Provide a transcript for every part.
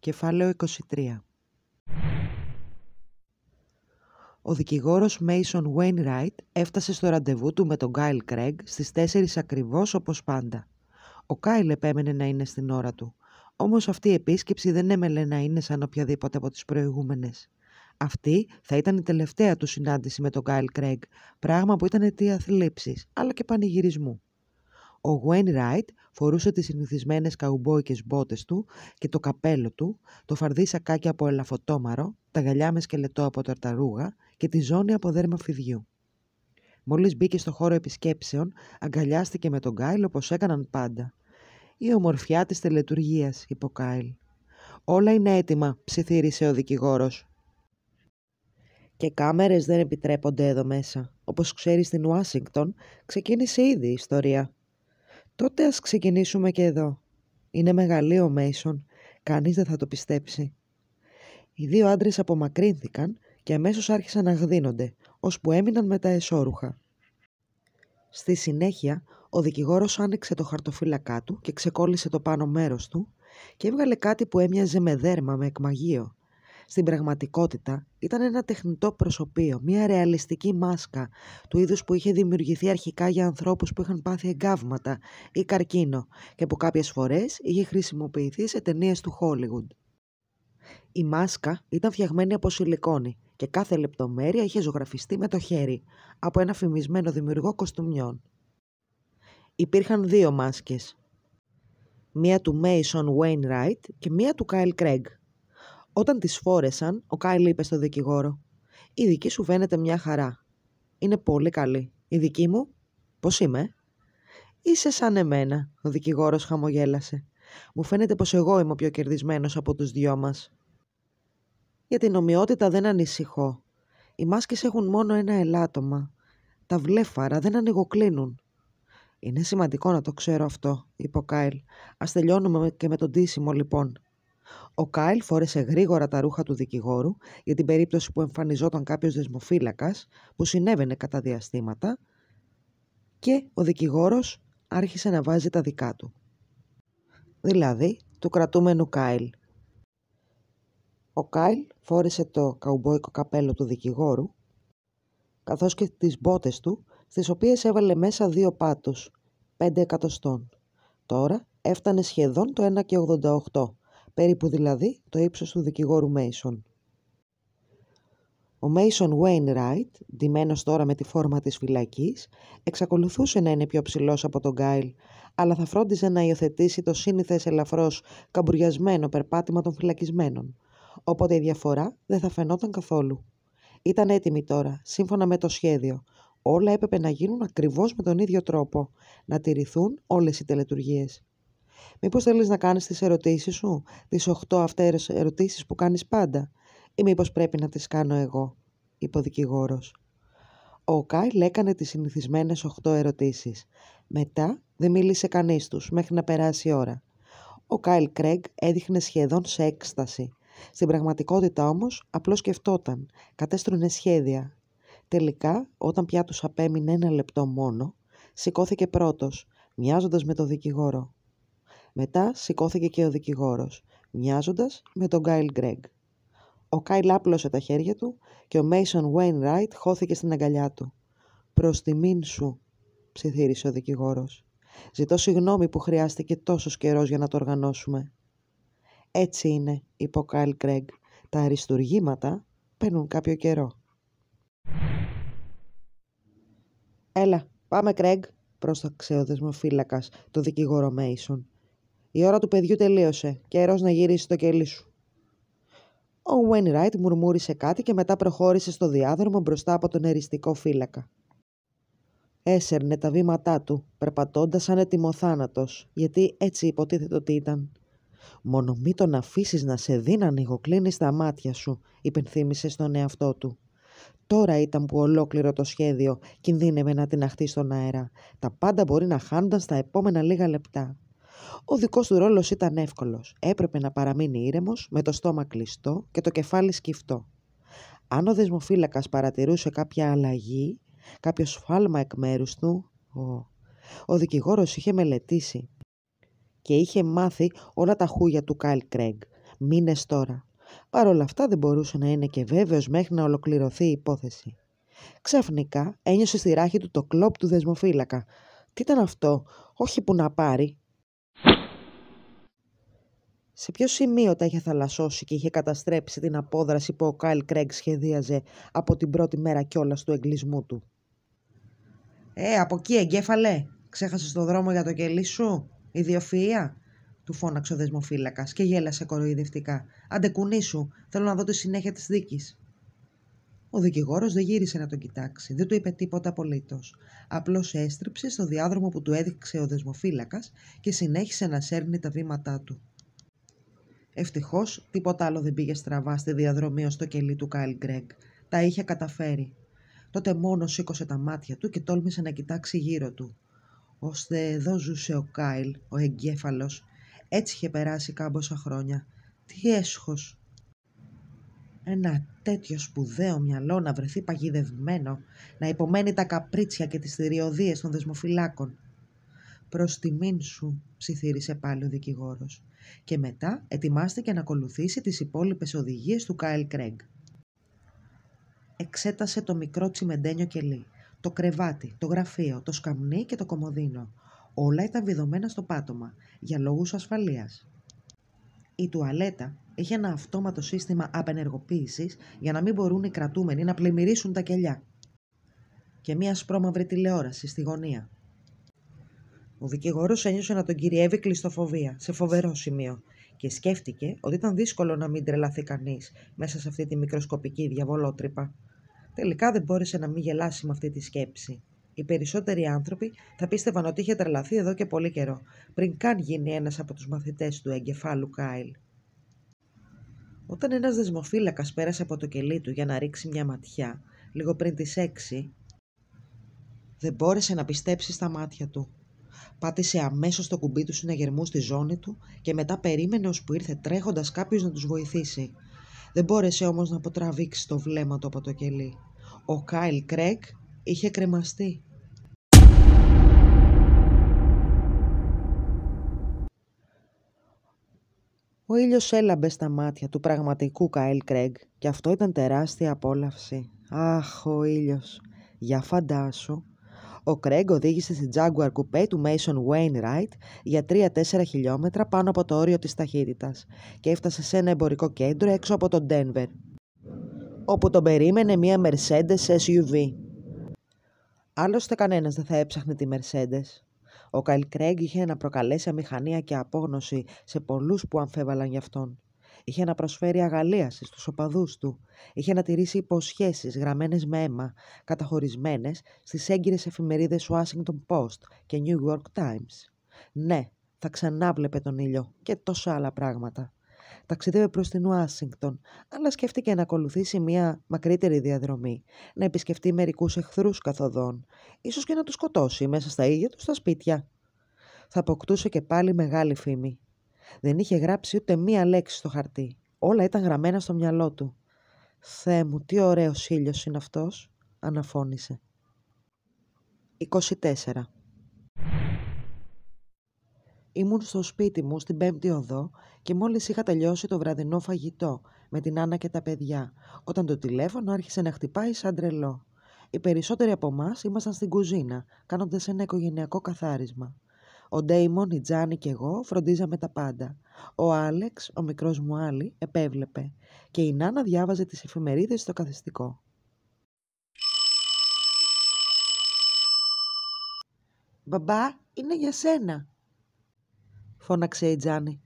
Κεφάλαιο 23 Ο δικηγόρος Mason Wainwright έφτασε στο ραντεβού του με τον Κάιλ Craig στις 4 ακριβώς όπως πάντα. Ο Κάιλ επέμενε να είναι στην ώρα του, όμως αυτή η επίσκεψη δεν έμελε να είναι σαν οποιαδήποτε από τις προηγούμενες. Αυτή θα ήταν η τελευταία του συνάντηση με τον Κάιλ Κρέγκ, πράγμα που ήταν αιτία θλίψης, αλλά και πανηγυρισμού. Ο Γουέν Ράιτ φορούσε τις συνηθισμένες καουμπόικες μπότες του και το καπέλο του, το φαρδί σακάκι από ελαφωτόμαρο, τα γαλιά με σκελετό από ταρταρούγα και τη ζώνη από δέρμα φιδιού. Μόλις μπήκε στο χώρο επισκέψεων, αγκαλιάστηκε με τον Κάιλ όπως έκαναν πάντα. «Η ομορφιά της τελετουργίας», είπε ο Κάιλ. «Όλα είναι έτοιμα», ψιθύρισε ο δικηγόρος. Και κάμερες δεν επιτρέπονται εδώ μέσα. Όπως ξέρεις στην Ουάσιγκτον, ξεκίνησε ήδη η ιστορία. Τότε ας ξεκινήσουμε και εδώ. Είναι μεγαλείο ο Μέισον, κανείς δεν θα το πιστέψει. Οι δύο άντρες απομακρύνθηκαν και αμέσως άρχισαν να γδύνονται, ώσπου έμειναν με τα εσώρουχα. Στη συνέχεια, ο δικηγόρος άνοιξε το χαρτοφύλακά του και ξεκόλλησε το πάνω μέρος του και έβγαλε κάτι που έμοιαζε με δέρμα με εκμαγείο. Στην πραγματικότητα ήταν ένα τεχνητό προσωπείο, μια ρεαλιστική μάσκα του είδους που είχε δημιουργηθεί αρχικά για ανθρώπους που είχαν πάθει εγκάβματα ή καρκίνο και που κάποιες φορές είχε χρησιμοποιηθεί σε ταινίες του Χόλιγουντ. Η μάσκα ήταν φτιαγμένη από σιλικόνη και κάθε λεπτομέρεια είχε ζωγραφιστεί με το χέρι από ένα φημισμένο δημιουργό κοστούμιών. Υπήρχαν δύο μάσκες. Μία του Mason Wainwright και μία του Kyle Craig. Όταν τις φόρεσαν, ο Κάιλ είπε στο δικηγόρο «Η δική σου φαίνεται μια χαρά. Είναι πολύ καλή. Η δική μου, πώς είμαι» «Είσαι σαν εμένα», ο δικηγόρος χαμογέλασε. «Μου φαίνεται πως εγώ είμαι ο πιο κερδισμένος από τους δυο μας». Για την ομοιότητα δεν ανησυχώ. Οι μάσκες έχουν μόνο ένα ελάττωμα. Τα βλέφαρα δεν ανοιγοκλίνουν. Είναι σημαντικό να το ξέρω αυτό, είπε ο Κάιλ. Ας τελειώνουμε και με τον τύσιμο, λοιπόν. Ο Κάιλ φόρεσε γρήγορα τα ρούχα του δικηγόρου για την περίπτωση που εμφανιζόταν κάποιος δεσμοφύλακας που συνέβαινε κατά διαστήματα, και ο δικηγόρος άρχισε να βάζει τα δικά του. Δηλαδή, του κρατούμενου Κάιλ. Ο Κάιλ φόρεσε το καουμπόικο καπέλο του δικηγόρου, καθώς και τις μπότες του, στις οποίες έβαλε μέσα δύο πάτους, 5 εκατοστών. Τώρα έφτανε σχεδόν το 1,88 περίπου δηλαδή το ύψος του δικηγόρου Μέισον. Ο Μέισον Ράιτ, ντυμένος τώρα με τη φόρμα της φυλακής, εξακολουθούσε να είναι πιο ψηλός από τον Γκάιλ, αλλά θα φρόντιζε να υιοθετήσει το σύνηθες ελαφρώς καμπουριασμένο περπάτημα των φυλακισμένων, οπότε η διαφορά δεν θα φαινόταν καθόλου. Ήταν έτοιμη τώρα, σύμφωνα με το σχέδιο. Όλα έπρεπε να γίνουν ακριβώς με τον ίδιο τρόπο, να τηρηθούν όλες οι τελετουργίες. Μήπως θέλεις να κάνεις τις ερωτήσεις σου, τις 8 αυτές ερωτήσεις που κάνεις πάντα, ή μήπως πρέπει να τις κάνω εγώ, είπε ο δικηγόρος. Ο Κάιλ έκανε τις συνηθισμένες 8 ερωτήσεις. Μετά δεν μίλησε κανείς τους μέχρι να περάσει η ώρα. Ο Κάιλ Κρέγκ έδειχνε σχεδόν σε έκσταση. Στην πραγματικότητα όμως απλώς σκεφτόταν, κατέστρωνε σχέδια. Τελικά, όταν πια τους απέμεινε ένα λεπτό μόνο, σηκώθηκε πρώτος, μοιάζοντας με τον δικηγόρο. Μετά σηκώθηκε και ο δικηγόρος, μοιάζοντας με τον Κάιλ Γκρέγκ. Ο Κάιλ άπλωσε τα χέρια του και ο Μέισον Ράιτ χώθηκε στην αγκαλιά του. «Προς τιμήν σου», ψιθύρισε ο δικηγόρος. «Ζητώ συγγνώμη που χρειάστηκε τόσος καιρός για να το οργανώσουμε». «Έτσι είναι», είπε ο Κάιλ Γκρέγκ. «Τα αριστουργήματα παίρνουν κάποιο καιρό». «Έλα, πάμε Κρέγκ», πρόσταξε ο δεσμοφύλακας το δικηγόρο Μέισον. Η ώρα του παιδιού τελείωσε. Καιρός να γυρίσει το κελί σου. Ο Ράιτ μουρμούρισε κάτι και μετά προχώρησε στο διάδρομο μπροστά από τον εριστικό φύλακα. Έσερνε τα βήματά του, περπατώντας σαν γιατί έτσι υποτίθεται ότι ήταν. «Μόνο μη τον αφήσεις να σε δει να ανοιγοκλίνεις τα μάτια σου», υπενθύμησε στον εαυτό του. Τώρα ήταν που ολόκληρο το σχέδιο κινδύνευε να την αχθεί στον αέρα. Τα πάντα μπορεί να χάνονταν στα επόμενα λίγα λεπτά. Ο δικός του ρόλος ήταν εύκολος. Έπρεπε να παραμείνει ήρεμος, με το στόμα κλειστό και το κεφάλι σκυφτό. Αν ο δεσμοφύλακας παρατηρούσε κάποια αλλαγή, κάποιο σφάλμα εκ μέρους του, ο, ο δικηγόρος είχε μελετήσει και είχε μάθει όλα τα χούγια του Κάιλ Κρέγκ, μήνες τώρα. Παρ' όλα αυτά δεν μπορούσε να είναι και βέβαιος μέχρι να ολοκληρωθεί η υπόθεση. Ξαφνικά ένιωσε στη ράχη του το κλόπ του δεσμοφύλακα. Τι ήταν αυτό, όχι που να πάρει, σε ποιο σημείο τα είχε θαλασσώσει και είχε καταστρέψει την απόδραση που ο Κάιλ Κρέγκ σχεδίαζε από την πρώτη μέρα κιόλας του εγκλισμού του. Ε, από εκεί εγκέφαλε. Ξέχασες το δρόμο για το κελί σου, ιδιοφυα, του φώναξε ο δεσμοφύλακας και γέλασε κοροϊδευτικά. «Αντεκουνήσου, σου, θέλω να δω τη συνέχεια της δίκης. Ο δικηγόρος δεν γύρισε να τον κοιτάξει, δεν του είπε τίποτα απολύτως. Απλώς έστριψε στο διάδρομο που του έδειξε ο δεσμοφύλακας και συνέχισε να σέρνει τα βήματά του. Ευτυχώς, τίποτα άλλο δεν πήγε στραβά στη διαδρομή στο το κελί του Κάιλ Γκρέγκ. Τα είχε καταφέρει. Τότε μόνος σήκωσε τα μάτια του και τόλμησε να κοιτάξει γύρω του. Ώστε εδώ ζούσε ο Κάιλ, ο εγκέφαλος. Έτσι είχε περάσει κάμποσα χρόνια. Τι έσχος. Ένα τέτοιο σπουδαίο μυαλό να βρεθεί παγιδευμένο, να υπομένει τα καπρίτσια και τις θηριωδίες των δεσμοφυλάκων. «Προς τη σου», ψιθύρισε πάλι ο δικηγόρος και μετά ετοιμάστηκε να ακολουθήσει τις υπόλοιπες οδηγίες του Κάιλ Κρέγκ. Εξέτασε το μικρό τσιμεντένιο κελί, το κρεβάτι, το γραφείο, το σκαμνί και το κομοδίνο. Όλα ήταν βιδωμένα στο πάτωμα, για λόγους ασφαλείας. Η τουαλέτα είχε ένα αυτόματο σύστημα απενεργοποίησης για να μην μπορούν οι κρατούμενοι να πλημμυρίσουν τα κελιά. Και μία σπρώμαυρη τηλεόραση στη γωνία. Ο δικηγόρος ένιωσε να τον κυριεύει κλειστοφοβία, σε φοβερό σημείο, και σκέφτηκε ότι ήταν δύσκολο να μην τρελαθεί κανείς μέσα σε αυτή τη μικροσκοπική διαβολότρυπα. Τελικά δεν μπόρεσε να μην γελάσει με αυτή τη σκέψη. Οι περισσότεροι άνθρωποι θα πίστευαν ότι είχε τρελαθεί εδώ και πολύ καιρό, πριν καν γίνει ένας από τους μαθητές του εγκεφάλου Κάιλ. Όταν ένας δεσμοφύλακας πέρασε από το κελί του για να ρίξει μια ματιά, λίγο πριν τις 6, δεν μπόρεσε να πιστέψει στα μάτια του. Πάτησε αμέσως το κουμπί του συναγερμού στη ζώνη του και μετά περίμενε που ήρθε τρέχοντας κάποιος να τους βοηθήσει. Δεν μπόρεσε όμως να αποτραβήξει το βλέμμα του από το κελί. Ο Κάιλ Κρέκ είχε κρεμαστεί. Ο ήλιος έλαμπε στα μάτια του πραγματικού Κάιλ Κρέγκ και αυτό ήταν τεράστια απόλαυση. Αχ, ο ήλιος! Για φαντάσου ο Κρέγκ οδήγησε στην Jaguar Coupé του Mason Ράιτ για 3-4 χιλιόμετρα πάνω από το όριο της ταχύτητας και έφτασε σε ένα εμπορικό κέντρο έξω από τον Denver, όπου τον περίμενε μια Mercedes SUV. Άλλωστε κανένας δεν θα έψαχνε τη Mercedes. Ο Καλ Κρέγκ είχε να προκαλέσει αμηχανία και απόγνωση σε πολλούς που αμφέβαλαν γι' αυτόν είχε να προσφέρει αγαλίαση στους οπαδούς του, είχε να τηρήσει υποσχέσεις γραμμένες με αίμα, καταχωρισμένες στις έγκυρες εφημερίδες Washington Post και New York Times. Ναι, θα ξανά βλέπε τον ήλιο και τόσα άλλα πράγματα. Ταξιδεύε προς την Ουάσιγκτον, αλλά σκέφτηκε να ακολουθήσει μια μακρύτερη διαδρομή, να επισκεφτεί μερικούς εχθρούς καθοδόν, ίσως και να τους σκοτώσει μέσα στα ίδια του στα σπίτια. Θα αποκτούσε και πάλι μεγάλη φήμη. Δεν είχε γράψει ούτε μία λέξη στο χαρτί. Όλα ήταν γραμμένα στο μυαλό του. «Θεέ μου, τι ωραίος ήλιος είναι αυτός», αναφώνησε. 24. Ήμουν στο σπίτι μου στην πέμπτη οδό και μόλις είχα τελειώσει το βραδινό φαγητό με την Άννα και τα παιδιά, όταν το τηλέφωνο άρχισε να χτυπάει σαν τρελό. Οι περισσότεροι από εμάς ήμασταν στην κουζίνα, κάνοντας ένα οικογενειακό καθάρισμα. Ο Ντέιμον, η Τζάνι και εγώ φροντίζαμε τα πάντα. Ο Άλεξ, ο μικρός μου Άλλη, επέβλεπε και η Νάνα διάβαζε τις εφημερίδες στο καθιστικό. «Μπαμπά, είναι για σένα», φώναξε η Τζάνι.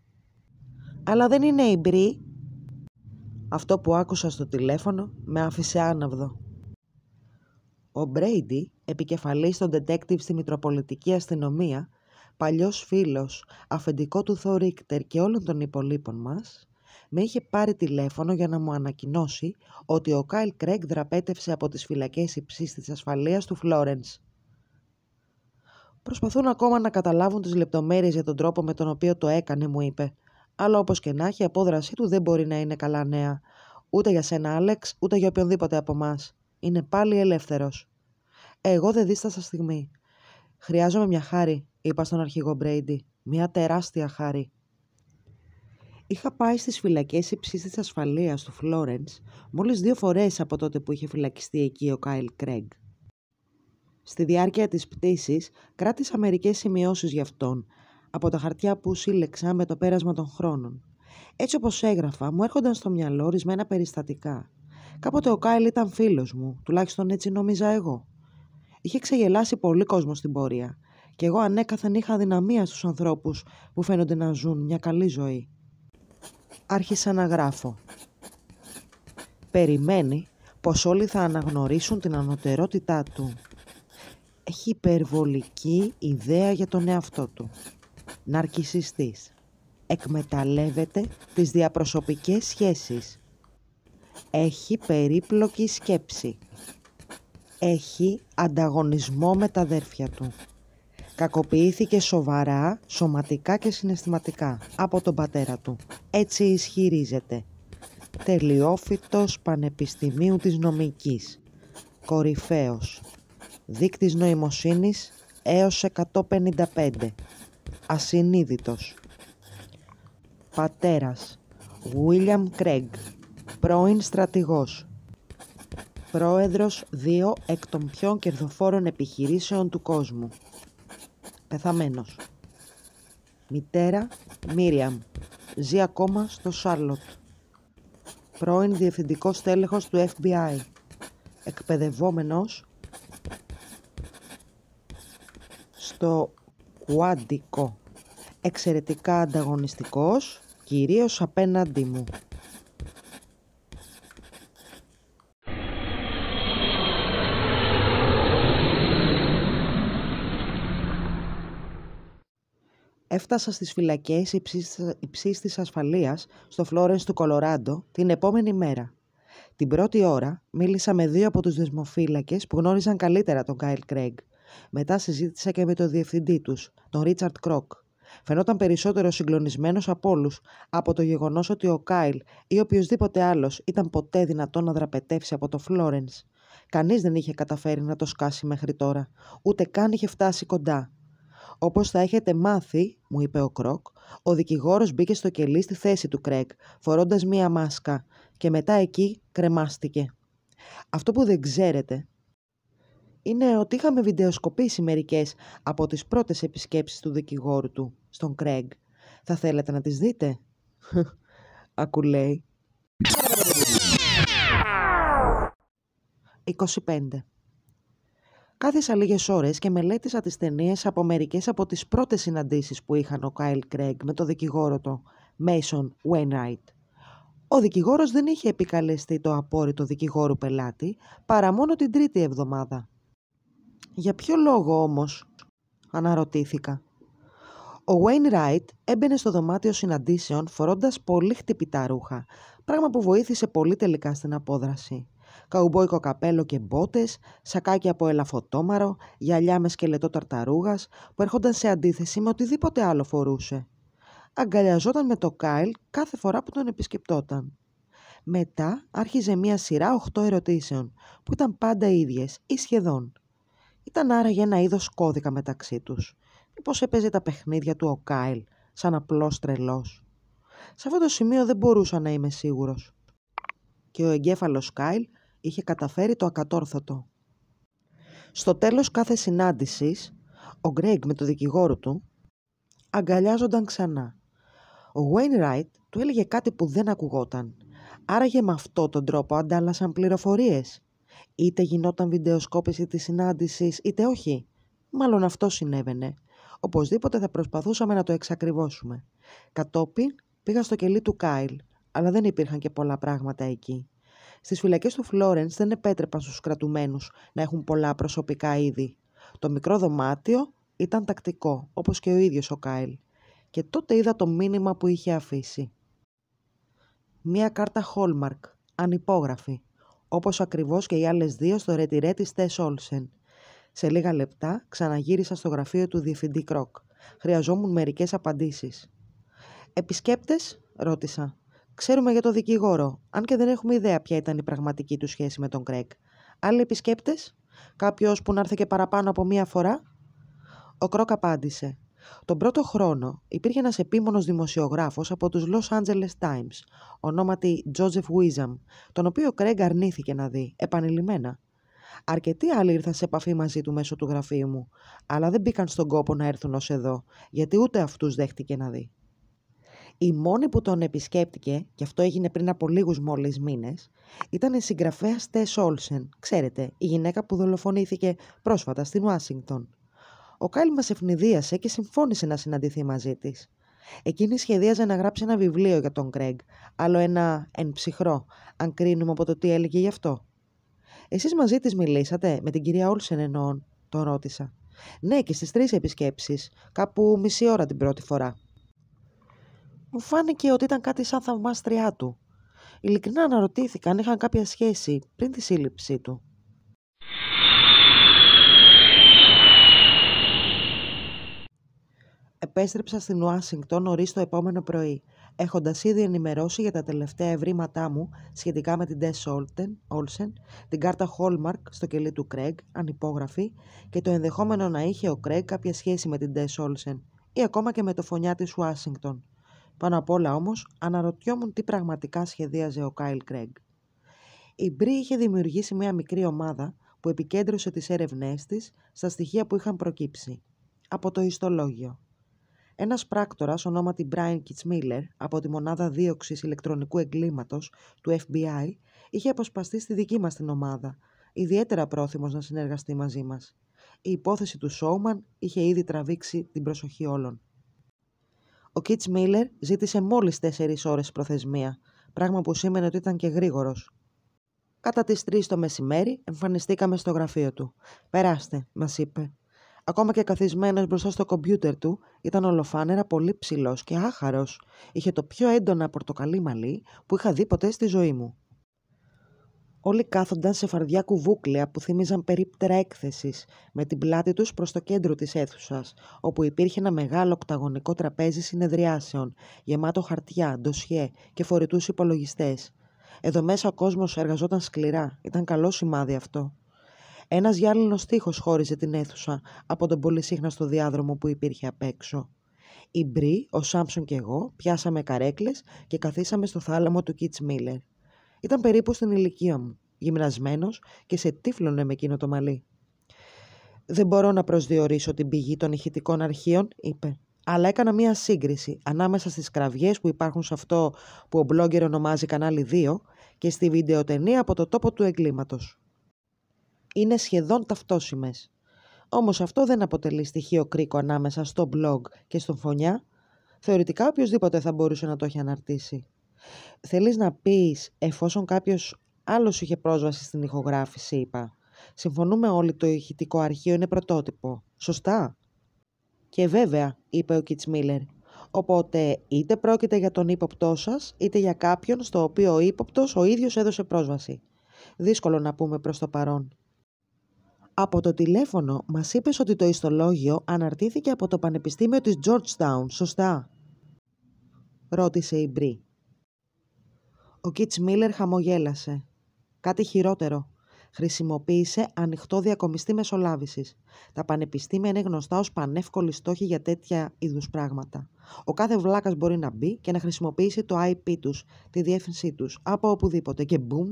«Αλλά δεν είναι η Μπρί». Αυτό που άκουσα στο τηλέφωνο με άφησε άναυδο. Ο Μπρέιντι, επικεφαλής των detective στη Μητροπολιτική Αστυνομία, παλιός φίλος, αφεντικό του Ρίκτερ και όλων των υπολείπων μας, με είχε πάρει τηλέφωνο για να μου ανακοινώσει ότι ο Κάιλ Κρέγκ δραπέτευσε από τις φυλακές υψής της ασφαλείας του Φλόρενς. Προσπαθούν ακόμα να καταλάβουν τις λεπτομέρειες για τον τρόπο με τον οποίο το έκανε, μου είπε. Αλλά όπως και να έχει, η απόδρασή του δεν μπορεί να είναι καλά νέα. Ούτε για σένα, Άλεξ, ούτε για οποιονδήποτε από εμάς. Είναι πάλι ελεύθερος. Εγώ δεν δίστασα στιγμή. Χρειάζομαι μια χάρη είπα στον αρχηγό Μπρέιντι. Μια τεράστια χάρη. Είχα πάει στις φυλακές υψή ασφαλείας του Φλόρεν μόλις δύο φορές από τότε που είχε φυλακιστεί εκεί ο Κάιλ Κρέγκ. Στη διάρκεια της πτήσης κράτησα μερικές σημειώσεις για αυτόν από τα χαρτιά που σύλλεξα με το πέρασμα των χρόνων. Έτσι όπως έγραφα μου έρχονταν στο μυαλό ορισμένα περιστατικά. Κάποτε ο Κάιλ ήταν φίλος μου, τουλάχιστον έτσι νόμιζα εγώ. Είχε ξεγελάσει πολύ κόσμο στην πορεία και εγώ ανέκαθεν είχα δυναμία στους ανθρώπους που φαίνονται να ζουν μια καλή ζωή. Άρχισα να γράφω. Περιμένει πως όλοι θα αναγνωρίσουν την ανωτερότητά του. Έχει υπερβολική ιδέα για τον εαυτό του. Ναρκισιστής. Εκμεταλλεύεται τις διαπροσωπικές σχέσεις. Έχει περίπλοκη σκέψη. Έχει ανταγωνισμό με τα αδέρφια του. Κακοποιήθηκε σοβαρά, σωματικά και συναισθηματικά από τον πατέρα του. Έτσι ισχυρίζεται. Τελειόφυτος Πανεπιστημίου της Νομικής. Κορυφαίος. Δείκτης νοημοσύνης έως 155. Ασυνείδητος. Πατέρας. William Craig. Πρώην στρατηγός. Πρόεδρος δύο εκ των πιο κερδοφόρων επιχειρήσεων του κόσμου πεθαμένος. Μητέρα Μίριαμ. Ζει ακόμα στο Σάρλοτ. Πρώην διευθυντικός στέλεχος του FBI. Εκπαιδευόμενος στο κουάντικο. Εξαιρετικά ανταγωνιστικός, κυρίως απέναντί μου. έφτασα στις φυλακές υψής της ασφαλείας στο Φλόρενς του Κολοράντο την επόμενη μέρα. Την πρώτη ώρα μίλησα με δύο από τους δεσμοφύλακες που γνώριζαν καλύτερα τον Κάιλ Κρέγκ. Μετά συζήτησα και με τον διευθυντή τους, τον Ρίτσαρτ Κρόκ. Φαινόταν περισσότερο συγκλονισμένος από όλους από το γεγονός ότι ο Κάιλ ή οποιοδήποτε άλλος ήταν ποτέ δυνατό να δραπετεύσει από το Φλόρεν. Κανείς δεν είχε καταφέρει να το σκάσει μέχρι τώρα, ούτε καν είχε φτάσει κοντά. Όπως θα έχετε μάθει, μου είπε ο Κρόκ, ο δικηγόρος μπήκε στο κελί στη θέση του Κρέκ, φορώντας μία μάσκα και μετά εκεί κρεμάστηκε. Αυτό που δεν ξέρετε είναι ότι είχαμε βιντεοσκοπήσει μερικές από τις πρώτες επισκέψεις του δικηγόρου του στον Κρέγ. Θα θέλετε να τις δείτε? Ακουλέει. 25 Κάθισα λίγες ώρες και μελέτησα τις ταινίες από μερικές από τις πρώτες συναντήσεις που είχαν ο Κάιλ Κρέγκ με τον δικηγόρο του, Μέισον Wainwright. Ο δικηγόρος δεν είχε επικαλεστεί το απόρριτο δικηγόρου πελάτη παρά μόνο την τρίτη εβδομάδα. Για ποιο λόγο όμως, αναρωτήθηκα. Ο Wainwright έμπαινε στο δωμάτιο συναντήσεων φορώντας πολύ χτυπητά ρούχα, πράγμα που βοήθησε πολύ τελικά στην απόδραση καουμπόικο καπέλο και μπότες, σακάκι από ελαφωτόμαρο, γυαλιά με σκελετό ταρταρούγας, που έρχονταν σε αντίθεση με οτιδήποτε άλλο φορούσε. Αγκαλιαζόταν με το Κάιλ κάθε φορά που τον επισκεπτόταν. Μετά άρχιζε μία σειρά οχτώ ερωτήσεων που ήταν πάντα ίδιες ή σχεδόν. Ήταν άραγε ένα είδος κώδικα μεταξύ τους, Μήπως έπαιζε τα παιχνίδια του ο Κάιλ σαν απλός τρελός. Σε αυτό το σημείο δεν μπορούσα να είμαι σίγουρος. Και ο εγκέφαλος Κάιλ είχε καταφέρει το ακατόρθωτο. Στο τέλος κάθε συνάντησης, ο Γκρέγκ με το δικηγόρο του αγκαλιάζονταν ξανά. Ο Wainwright του έλεγε κάτι που δεν ακουγόταν. Άραγε με αυτόν τον τρόπο αντάλλασαν πληροφορίες. Είτε γινόταν βιντεοσκόπηση της συνάντησης, είτε όχι. Μάλλον αυτό συνέβαινε. Οπωσδήποτε θα προσπαθούσαμε να το εξακριβώσουμε. Κατόπιν πήγα στο κελί του Κάιλ, αλλά δεν υπήρχαν και πολλά πράγματα εκεί. Στις φυλακές του Φλόρεν δεν επέτρεπαν στους κρατουμένους να έχουν πολλά προσωπικά είδη. Το μικρό δωμάτιο ήταν τακτικό, όπως και ο ίδιος ο Κάιλ. Και τότε είδα το μήνυμα που είχε αφήσει. Μία κάρτα Hallmark, ανυπόγραφη, όπως ακριβώς και οι άλλες δύο στο ρετυρέ τη Τε Όλσεν. Σε λίγα λεπτά ξαναγύρισα στο γραφείο του Διευθυντή Κρόκ. Χρειαζόμουν μερικές απαντήσεις. «Επισκέπτες» ρώτησα. Ξέρουμε για τον δικηγόρο, αν και δεν έχουμε ιδέα ποια ήταν η πραγματική του σχέση με τον Κρέκ. Άλλοι επισκέπτες, κάποιος που να έρθε και παραπάνω από μία φορά. Ο Κρόκ απάντησε. Τον πρώτο χρόνο υπήρχε ένας επίμονος δημοσιογράφος από τους Los Angeles Times, ονόματι Joseph Βουίζαμ, τον οποίο ο Κρέγκ αρνήθηκε να δει, επανειλημμένα. Αρκετοί άλλοι ήρθαν σε επαφή μαζί του μέσω του γραφείου μου, αλλά δεν μπήκαν στον κόπο να έρθουν ως εδώ, γιατί ούτε αυτούς δέχτηκε να δει. Η μόνη που τον επισκέπτηκε, και αυτό έγινε πριν από λίγους μόλις μήνες, ήταν η συγγραφέας Τες Όλσεν, ξέρετε, η γυναίκα που δολοφονήθηκε πρόσφατα στην Ουάσιγκτον. Ο Κάιλ μας ευνηδίασε και συμφώνησε να συναντηθεί μαζί της. Εκείνη σχεδίαζε να γράψει ένα βιβλίο για τον Κρέγκ, άλλο ένα εν ψυχρό, αν κρίνουμε από το τι έλεγε γι' αυτό. Εσείς μαζί της μιλήσατε, με την κυρία Όλσεν εννοών, τον ρώτησα. Ναι, και στις τρεις επισκέψεις, κάπου μισή ώρα την πρώτη φορά μου φάνηκε ότι ήταν κάτι σαν θαυμάστριά του. Ειλικρινά αναρωτήθηκα αν είχαν κάποια σχέση πριν τη σύλληψή του. Επέστρεψα στην Ουάσιγκτον νωρίς το επόμενο πρωί, έχοντας ήδη ενημερώσει για τα τελευταία ευρήματά μου σχετικά με την Τέσ Όλσεν, την κάρτα Hallmark στο κελί του Κρέγκ, ανυπόγραφη, και το ενδεχόμενο να είχε ο Κρέγκ κάποια σχέση με την Τέσ Όλσεν ή ακόμα και με το φωνιά της Ουάσιγκτον. Πάνω απ' όλα όμως αναρωτιόμουν τι πραγματικά σχεδίαζε ο Κάιλ Κρέγκ. Η Μπρι είχε δημιουργήσει μια μικρή ομάδα που επικέντρωσε τις έρευνές της στα στοιχεία που είχαν προκύψει. Από το ιστολόγιο. Ένας πράκτορας ονόματι Brian Kitzmiller από τη μονάδα δίωξης ηλεκτρονικού εγκλήματος του FBI είχε αποσπαστεί στη δική μας την ομάδα, ιδιαίτερα πρόθυμος να συνεργαστεί μαζί μας. Η υπόθεση του Σόουμαν είχε ήδη τραβήξει την προσοχή όλων. Ο Κίτ Μίλλερ ζήτησε μόλις 4 ώρες προθεσμία, πράγμα που σήμαινε ότι ήταν και γρήγορος. Κατά τις 3 το μεσημέρι εμφανιστήκαμε στο γραφείο του. Περάστε, μας είπε. Ακόμα και καθισμένος μπροστά στο κομπιούτερ του, ήταν ολοφάνερα πολύ ψηλός και άχαρος. Είχε το πιο έντονα πορτοκαλί μαλλί που είχα δει ποτέ στη ζωή μου. Όλοι κάθονταν σε φαρδιά κουβούκλια που θύμιζαν περίπτερα έκθεσης, με την πλάτη τους προς το κέντρο της αίθουσας, όπου υπήρχε ένα μεγάλο οκταγωνικό τραπέζι συνεδριάσεων, γεμάτο χαρτιά, ντοσιέ και φορητούς υπολογιστές. Εδώ μέσα ο κόσμος εργαζόταν σκληρά, ήταν καλό σημάδι αυτό. Ένας γυάλινος τείχο χώριζε την αίθουσα από τον πολυσύχναστο διάδρομο που υπήρχε απ' έξω. Οι Μπρι, ο Σάμψον και εγώ πιάσαμε καρέκλες και καθίσαμε στο θάλαμο του Κιτ Μίλλερ. Ήταν περίπου στην ηλικία μου, γυμνασμένος και σε τύφλωνε με εκείνο το μαλλί. «Δεν μπορώ να προσδιορίσω την πηγή των ηχητικών αρχείων», είπε. «Αλλά έκανα μία σύγκριση ανάμεσα στις κραυγές που υπάρχουν σε αυτό που ο blogger ονομάζει κανάλι 2 και στη βιντεοτενία από το τόπο του εγκλήματος. Είναι σχεδόν ταυτόσιμες. Όμως αυτό δεν αποτελεί στοιχείο κρίκο ανάμεσα στο blog και στον φωνιά. Θεωρητικά οποιοδήποτε θα μπορούσε να το έχει αναρτήσει. Θέλεις να πεις εφόσον κάποιος άλλος είχε πρόσβαση στην ηχογράφηση, είπα. Συμφωνούμε όλοι το ηχητικό αρχείο είναι πρωτότυπο. Σωστά. Και βέβαια, είπε ο Κιτσμίλερ. Οπότε είτε πρόκειται για τον ύποπτό σας, είτε για κάποιον στο οποίο ο ύποπτος ο ίδιος έδωσε πρόσβαση. Δύσκολο να πούμε προς το παρόν. Από το τηλέφωνο μας είπες ότι το ιστολόγιο αναρτήθηκε από το Πανεπιστήμιο της Georgetown, σωστά. Ρώτησε η Μπρι. Ο Κιτς Μίλλερ χαμογέλασε. Κάτι χειρότερο. Χρησιμοποίησε ανοιχτό διακομιστή μεσολάβησης. Τα πανεπιστήμια είναι γνωστά ως πανεύκολη στόχη για τέτοια είδους πράγματα. Ο κάθε βλάκας μπορεί να μπει και να χρησιμοποιήσει το IP τους, τη διεύθυνσή τους, από οπουδήποτε και μπουμ,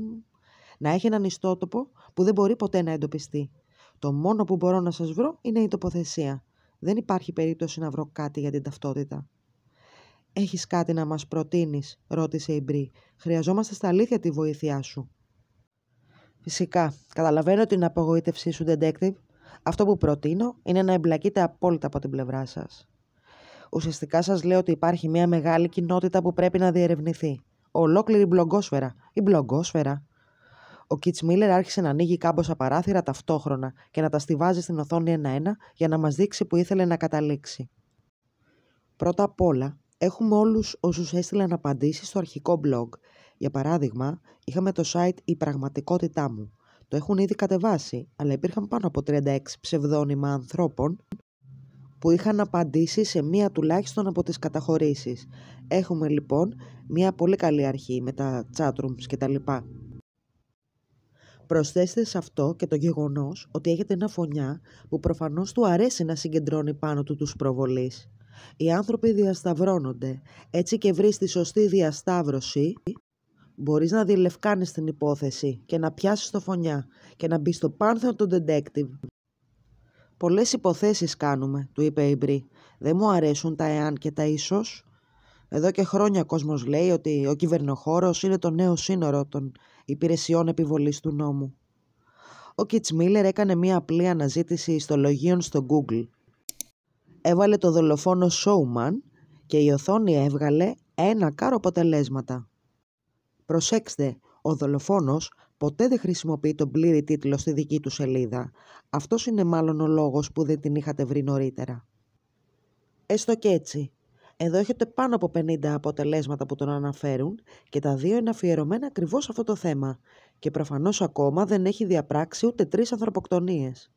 να έχει έναν ιστότοπο που δεν μπορεί ποτέ να εντοπιστεί. Το μόνο που μπορώ να σας βρω είναι η τοποθεσία. Δεν υπάρχει περίπτωση να βρω κάτι για την ταυτότητα. «Έχεις κάτι να μας προτείνεις» ρώτησε η Μπρι. «Χρειαζόμαστε στα αλήθεια τη βοήθειά σου». «Φυσικά. Καταλαβαίνω την απογοήτευσή σου, Detective. Αυτό που προτείνω είναι να εμπλακείτε απόλυτα από την πλευρά σας. Ουσιαστικά σας λέω ότι υπάρχει μια μεγάλη κοινότητα που πρέπει να διερευνηθεί. Ολόκληρη μπλογκόσφαιρα. Η μπλογκόσφαιρα. Ο Κιτ Μίλλερ άρχισε να ανοίγει κάμποσα παράθυρα ταυτόχρονα και να τα στηβάζει στην οθόνη ένα-ένα για να μας δείξει που ήθελε να καταλήξει. Πρώτα απ' όλα, Έχουμε όλους όσους έστειλαν απαντήσεις στο αρχικό blog. Για παράδειγμα, είχαμε το site «Η πραγματικότητά μου». Το έχουν ήδη κατεβάσει, αλλά υπήρχαν πάνω από 36 ψευδόνυμα ανθρώπων που είχαν απαντήσει σε μία τουλάχιστον από τις καταχωρήσεις. Έχουμε λοιπόν μία πολύ καλή αρχή με τα chatrooms και τα λοιπά. Προσθέστε σε αυτό και το γεγονός ότι έχετε ένα φωνιά που προφανώς του αρέσει να συγκεντρώνει πάνω του τους προβολείς. Οι άνθρωποι διασταυρώνονται. Έτσι και βρεις τη σωστή διασταύρωση, μπορείς να διελευκάνεις την υπόθεση και να πιάσεις το φωνιά και να μπεις στο πάνθεο του detective. «Πολλές υποθέσεις κάνουμε», του είπε η Μπρι. «Δεν μου αρέσουν τα εάν και τα ίσως». Εδώ και χρόνια ο κόσμος λέει ότι ο κυβερνοχώρος είναι το νέο σύνορο των υπηρεσιών επιβολής του νόμου. Ο Κιτς Μίλλερ έκανε μία απλή αναζήτηση ιστολογίων στο Google έβαλε το δολοφόνο Showman και η οθόνη έβγαλε ένα κάρο αποτελέσματα. Προσέξτε, ο δολοφόνος ποτέ δεν χρησιμοποιεί τον πλήρη τίτλο στη δική του σελίδα. αυτός είναι μάλλον ο λόγος που δεν την είχατε βρει νωρίτερα. Έστω και έτσι, εδώ έχετε πάνω από 50 αποτελέσματα που τον αναφέρουν και τα δύο είναι αφιερωμένα ακριβώς σε αυτό το θέμα και προφανώς ακόμα δεν έχει διαπράξει ούτε τρεις ανθρωποκτονίες.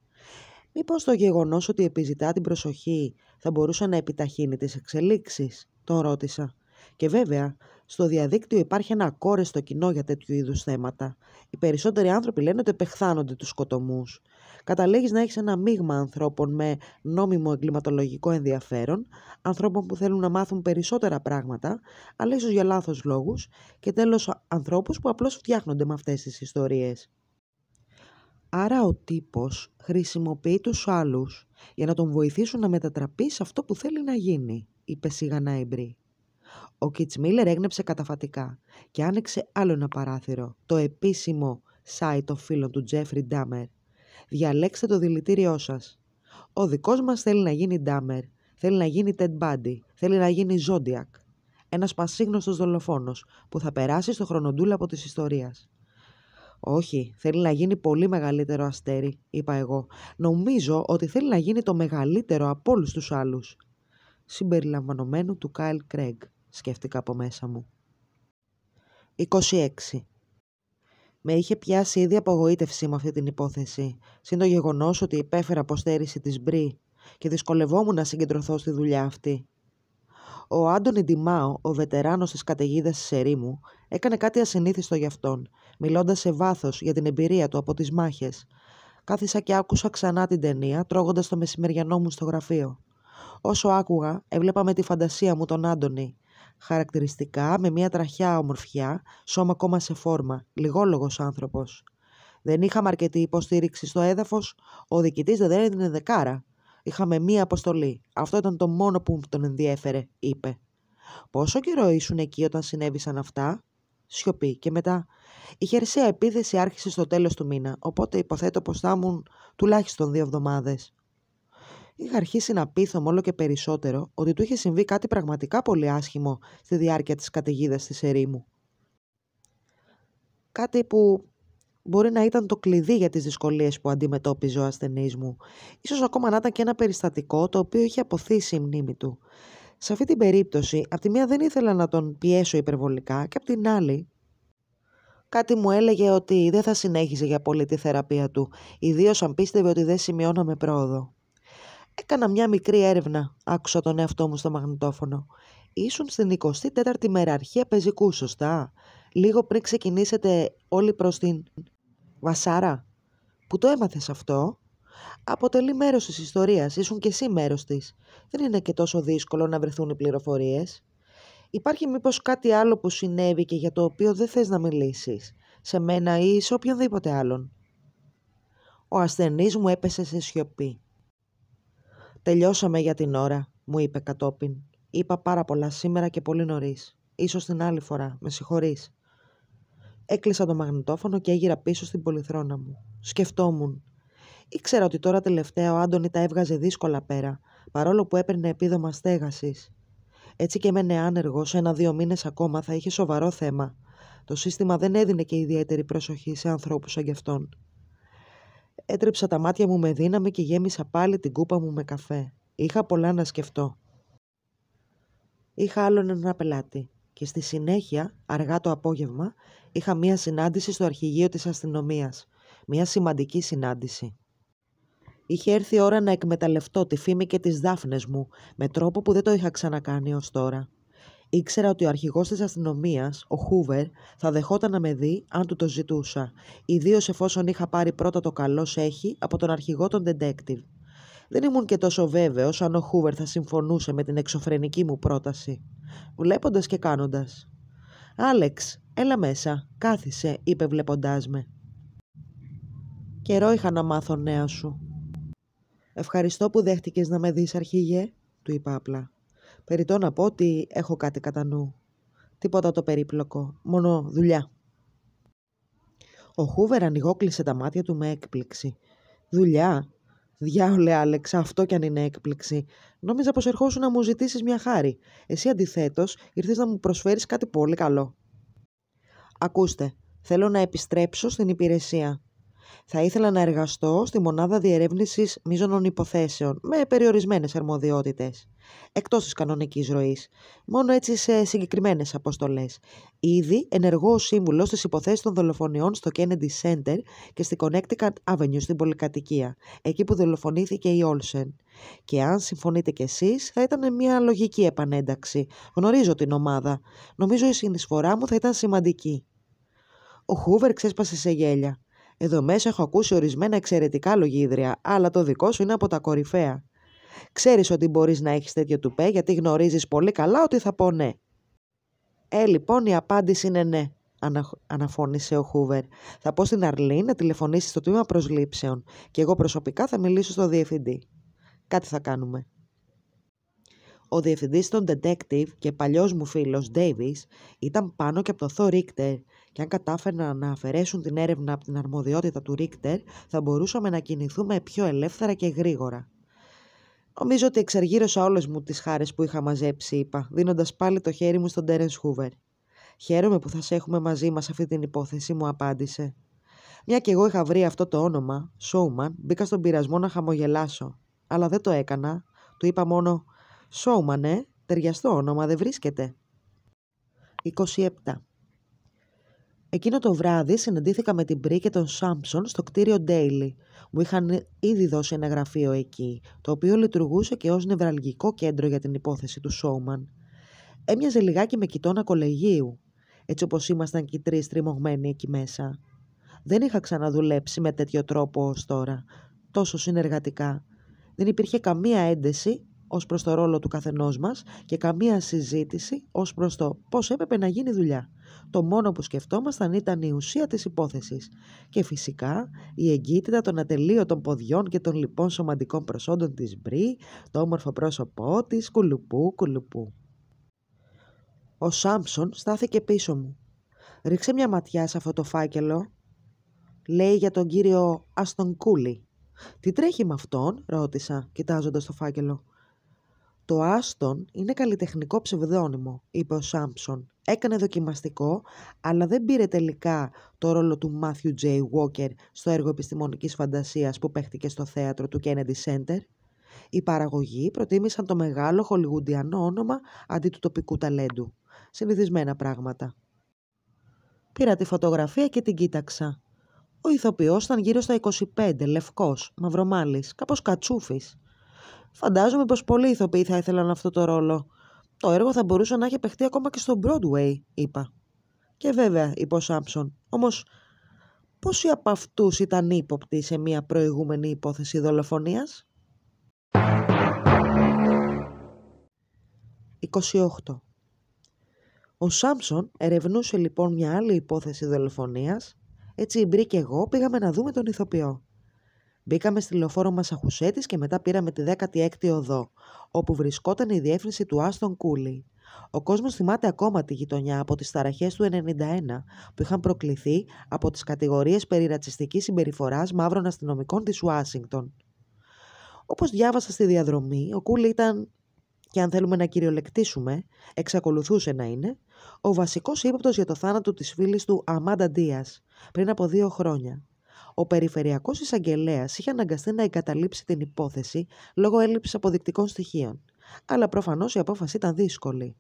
Μήπως το γεγονός ότι επιζητά την προσοχή θα μπορούσε να επιταχύνει τις εξελίξεις, τον ρώτησα. Και βέβαια, στο διαδίκτυο υπάρχει ένα ακόρεστο κοινό για τέτοιου είδους θέματα. Οι περισσότεροι άνθρωποι λένε ότι επεχθάνονται τους σκοτωμούς. Καταλέγεις να έχεις ένα μείγμα ανθρώπων με νόμιμο εγκληματολογικό ενδιαφέρον, ανθρώπων που θέλουν να μάθουν περισσότερα πράγματα, αλλά ίσως για λάθος λόγους, και τέλος ανθρώπους που απλώς φτιάχνονται με αυτές τις ιστορίες. Άρα ο τύπος χρησιμοποιεί τους άλλους για να τον βοηθήσουν να μετατραπεί σε αυτό που θέλει να γίνει, είπε σιγανά η Ο Κιτσμίλερ έγνεψε καταφατικά και άνοιξε άλλο ένα παράθυρο, το επίσημο site των φίλων του Τζέφρι Ντάμερ. Διαλέξτε το δηλητήριό σας. Ο δικός μας θέλει να γίνει Ντάμερ, θέλει να γίνει Ted θέλει να γίνει Ζόντιακ. Ένας πασίγνωστος δολοφόνος που θα περάσει στο χρονοτούλα από της ιστορίας. Όχι, θέλει να γίνει πολύ μεγαλύτερο αστέρι, είπα εγώ. Νομίζω ότι θέλει να γίνει το μεγαλύτερο από όλους τους άλλους. Συμπεριλαμβανομένου του Κάιλ Κρέγκ, σκέφτηκα από μέσα μου. 26. Με είχε πιάσει ήδη απογοήτευση με αυτή την υπόθεση, συν το γεγονός ότι υπέφερα αποστέρηση της Μπρι και δυσκολευόμουν να συγκεντρωθώ στη δουλειά αυτή. Ο Άντωνι Ντιμάο, ο βετεράνος της καταιγίδας της Ερήμου, έκανε κάτι ασυνήθιστο για αυτόν, μιλώντας σε βάθος για την εμπειρία του από τις μάχες. Κάθισα και άκουσα ξανά την ταινία, τρώγοντας το μεσημεριανό μου στο γραφείο. Όσο άκουγα, έβλεπα με τη φαντασία μου τον Άντωνη. Χαρακτηριστικά, με μια τραχιά ομορφιά, σώμα ακόμα σε φόρμα, λιγόλογος άνθρωπος. Δεν είχαμε αρκετή υποστήριξη στο έδαφος, ο διοικητής δεν έδινε δεκάρα. Είχαμε μία αποστολή. Αυτό ήταν το μόνο που τον ενδιέφερε, είπε. Πόσο καιρό ήσουν εκεί όταν συνέβησαν αυτά, σιωπή και μετά η χερσαία επίδεση άρχισε στο τέλος του μήνα, οπότε υποθέτω πως θα ήμουν τουλάχιστον δύο εβδομάδες. Είχα αρχίσει να πείθω όλο και περισσότερο ότι του είχε συμβεί κάτι πραγματικά πολύ άσχημο στη διάρκεια της καταιγίδας της ερήμου. Κάτι που μπορεί να ήταν το κλειδί για τις δυσκολίες που αντιμετώπιζε ο ασθενής μου. Ίσως ακόμα να ήταν και ένα περιστατικό το οποίο είχε αποθήσει η μνήμη του. Σε αυτή την περίπτωση, από τη μία δεν ήθελα να τον πιέσω υπερβολικά και από την άλλη κάτι μου έλεγε ότι δεν θα συνέχιζε για πολύ τη θεραπεία του, ιδίως αν πίστευε ότι δεν σημειώναμε πρόοδο. Έκανα μια μικρή έρευνα, άκουσα τον εαυτό μου στο μαγνητόφωνο. Ήσουν στην 24η μεραρχία πεζικού, σωστά. Λίγο πριν ξεκινήσετε όλοι προς την Βασάρα. Που το έμαθες αυτό? αποτελεί μέρος της ιστορίας ήσουν και εσύ μέρος της. Δεν είναι και τόσο δύσκολο να βρεθούν οι πληροφορίες. Υπάρχει μήπως κάτι άλλο που συνέβη και για το οποίο δεν θες να μιλήσεις. σε μένα ή σε οποιονδήποτε άλλον. Ο ασθενής μου έπεσε σε σιωπή. «Τελειώσαμε για την ώρα», μου είπε κατόπιν. «Είπα πάρα πολλά σήμερα και πολύ νωρίς. σω την άλλη φορά. Με συγχωρείς. Έκλεισα το μαγνητόφωνο και έγειρα πίσω στην πολυθρόνα μου. Σκεφτόμουν Ήξερα ότι τώρα τελευταία ο Άντωνη τα έβγαζε δύσκολα πέρα, παρόλο που έπαιρνε επίδομα στέγασης. Έτσι και μένε ανεργο άνεργο, ένα-δύο μήνες ακόμα θα είχε σοβαρό θέμα. Το σύστημα δεν έδινε και ιδιαίτερη προσοχή σε ανθρώπους σαν κι αυτόν. Έτρεψα τα μάτια μου με δύναμη και γέμισα πάλι την κούπα μου με καφέ. Είχα πολλά να σκεφτώ. Είχα άλλον ένα πελάτη και στη συνέχεια, αργά το απόγευμα, είχα μία συνάντηση στο αρχηγείο της αστυνομίας. Μία σημαντική συνάντηση. Είχε έρθει η ώρα να εκμεταλλευτώ τη φήμη και τις δάφνες μου με τρόπο που δεν το είχα ξανακάνει ως τώρα. Ήξερα ότι ο αρχηγός της αστυνομίας, ο Χούβερ, θα δεχόταν να με δει αν του το ζητούσα, ιδίως εφόσον είχα πάρει πρώτα το καλό έχει από τον αρχηγό των detective. Δεν ήμουν και τόσο βέβαιος αν ο Χούβερ θα συμφωνούσε με την εξωφρενική μου πρόταση. βλέποντας και κάνοντας. «Άλεξ, έλα μέσα, κάθισε», είπε βλέποντάς με. «Καιρό είχα να μάθω νέα σου», «Ευχαριστώ που δέχτηκες να με δεις, αρχηγέ», του είπα απλά. «Περιτώ να πω ότι έχω κάτι κατά νου. Τίποτα το περίπλοκο, μόνο δουλειά». Ο Χούβερ ανοιγόκλεισε τα μάτια του με έκπληξη. «Δουλειά, Διάολε, Άλεξ, αυτό κι αν είναι έκπληξη. Νόμιζα πως ερχόσου να μου ζητήσεις μια χάρη. Εσύ αντιθέτως ήρθες να μου προσφέρεις κάτι πολύ καλό. Ακούστε, θέλω να επιστρέψω στην υπηρεσία. Θα ήθελα να εργαστώ στη μονάδα διερεύνησης μίζωνων υποθέσεων με περιορισμένες αρμοδιότητες. Εκτός της κανονικής ροής, μόνο έτσι σε συγκεκριμένες αποστολές. Ήδη ενεργώ ως σύμβουλος στις υποθέσεις των δολοφονιών στο Kennedy Center και στη Connecticut Avenue στην πολυκατοικία, εκεί που δολοφονήθηκε η Όλσεν. Και αν συμφωνείτε κι εσείς, θα ήταν μια λογική επανένταξη. Γνωρίζω την ομάδα. Νομίζω η συνεισφορά μου θα ήταν σημαντική. Ο Χούβερ ξέσπασε σε γέλια. Εδώ μέσα έχω ακούσει ορισμένα εξαιρετικά λογίδρια, αλλά το δικό σου είναι από τα κορυφαία. Ξέρεις ότι μπορείς να έχεις τέτοιο τουπέ γιατί γνωρίζεις πολύ καλά ότι θα πω ναι. Ε, λοιπόν, η απάντηση είναι ναι, αναφώνησε ο Χούβερ. Θα πω στην Αρλή να τηλεφωνήσει στο τμήμα προσλήψεων και εγώ προσωπικά θα μιλήσω στο διευθυντή. Κάτι θα κάνουμε. Ο διευθυντής των detective και παλιός μου φίλος Davis ήταν πάνω και από το θό Ρίκτερ και αν κατάφεραν να αφαιρέσουν την έρευνα από την αρμοδιότητα του Ρίκτερ θα μπορούσαμε να κινηθούμε πιο ελεύθερα και γρήγορα. Νομίζω ότι εξαργύρωσα όλες μου τις χάρες που είχα μαζέψει, είπα, δίνοντας πάλι το χέρι μου στον Τέρεν Χούβερ. Χαίρομαι που θα σε έχουμε μαζί μας αυτή την υπόθεση, μου απάντησε. Μια και εγώ είχα βρει αυτό το όνομα, Σόουμαν, μπήκα στον πειρασμό να χαμογελάσω. Αλλά δεν το έκανα. Του είπα μόνο: ναι. ταιριαστό όνομα δεν βρίσκεται. 27. Εκείνο το βράδυ συναντήθηκα με την Πρί και τον Σάμψον στο κτίριο Daily. Μου είχαν ήδη δώσει ένα γραφείο εκεί, το οποίο λειτουργούσε και ως νευραλγικό κέντρο για την υπόθεση του Σόουμαν. Έμοιαζε λιγάκι με κοιτώνα κολεγίου, έτσι όπως ήμασταν και οι τρεις τριμωγμένοι εκεί μέσα. Δεν είχα ξαναδουλέψει με τέτοιο τρόπο ως τώρα, τόσο συνεργατικά. Δεν υπήρχε καμία ένταση ως προς το ρόλο του καθενός μας και καμία συζήτηση ως προς το πώς έπρεπε να γίνει δουλειά. Το μόνο που σκεφτόμασταν ήταν η ουσία της υπόθεσης και φυσικά η εγκύτητα των ατελείωτων ποδιών και των λοιπόν σωματικών προσόντων της Μπρι, το όμορφο πρόσωπό της, κουλουπού, κουλουπού. Ο Σάμψον στάθηκε πίσω μου. «Ρίξε μια ματιά σε αυτό το φάκελο», λέει για τον κύριο Αστονκούλη. «Τι τρέχει με αυτόν» ρώτησα, κοιτάζοντας το φάκελο. Το Άστον είναι καλλιτεχνικό ψευδόνυμο, είπε ο Σάμψον. Έκανε δοκιμαστικό, αλλά δεν πήρε τελικά το ρόλο του Μάθιου Τζέι Walker στο έργο επιστημονικής Φαντασίας που παίχτηκε στο θέατρο του Kennedy Center. Οι παραγωγοί προτίμησαν το μεγάλο χολιγουντιανό όνομα αντί του τοπικού ταλέντου. Συνηθισμένα πράγματα. Πήρα τη φωτογραφία και την κοίταξα. Ο ηθοποιός ήταν γύρω στα 25, λευκός, μαυρομάλης, κάπως κατσούφι. Φαντάζομαι πως πολλοί ηθοποιοί θα ήθελαν αυτό το ρόλο. Το έργο θα μπορούσε να έχει παιχτεί ακόμα και στο Broadway, είπα. Και βέβαια, είπε ο Σάμψον. Όμως, πόσοι από αυτούς ήταν ύποπτοι σε μια προηγούμενη υπόθεση δολοφονίας. 28. Ο Σάμψον ερευνούσε λοιπόν μια άλλη υπόθεση δολοφονίας, έτσι η Μπρι και εγώ πήγαμε να δούμε τον ηθοποιό. Μπήκαμε στη λεωφόρο Μασαχουσέτης και μετά πήραμε τη 16η οδό, όπου βρισκόταν η διεύθυνση του Άστον Κούλι. Ο κόσμος θυμάται ακόμα τη γειτονιά από τις ταραχές του 91, που είχαν προκληθεί από τις κατηγορίες περί ρατσιστικής συμπεριφοράς μαύρων αστυνομικών της Ουάσιγκτον. Όπως διάβασα στη διαδρομή, ο Κούλι ήταν και αν θέλουμε να κυριολεκτήσουμε, εξακολουθούσε να είναι, ο βασικός ύποπτος για το θάνατο της φίλης του Αμάντα Ντίας πριν από δύο χρόνια. Ο Περιφερειακός Εισαγγελέας είχε αναγκαστεί να εγκαταλείψει την υπόθεση λόγω έλλειψης αποδεικτικών στοιχείων. Αλλά προφανώς η απόφαση ήταν δύσκολη.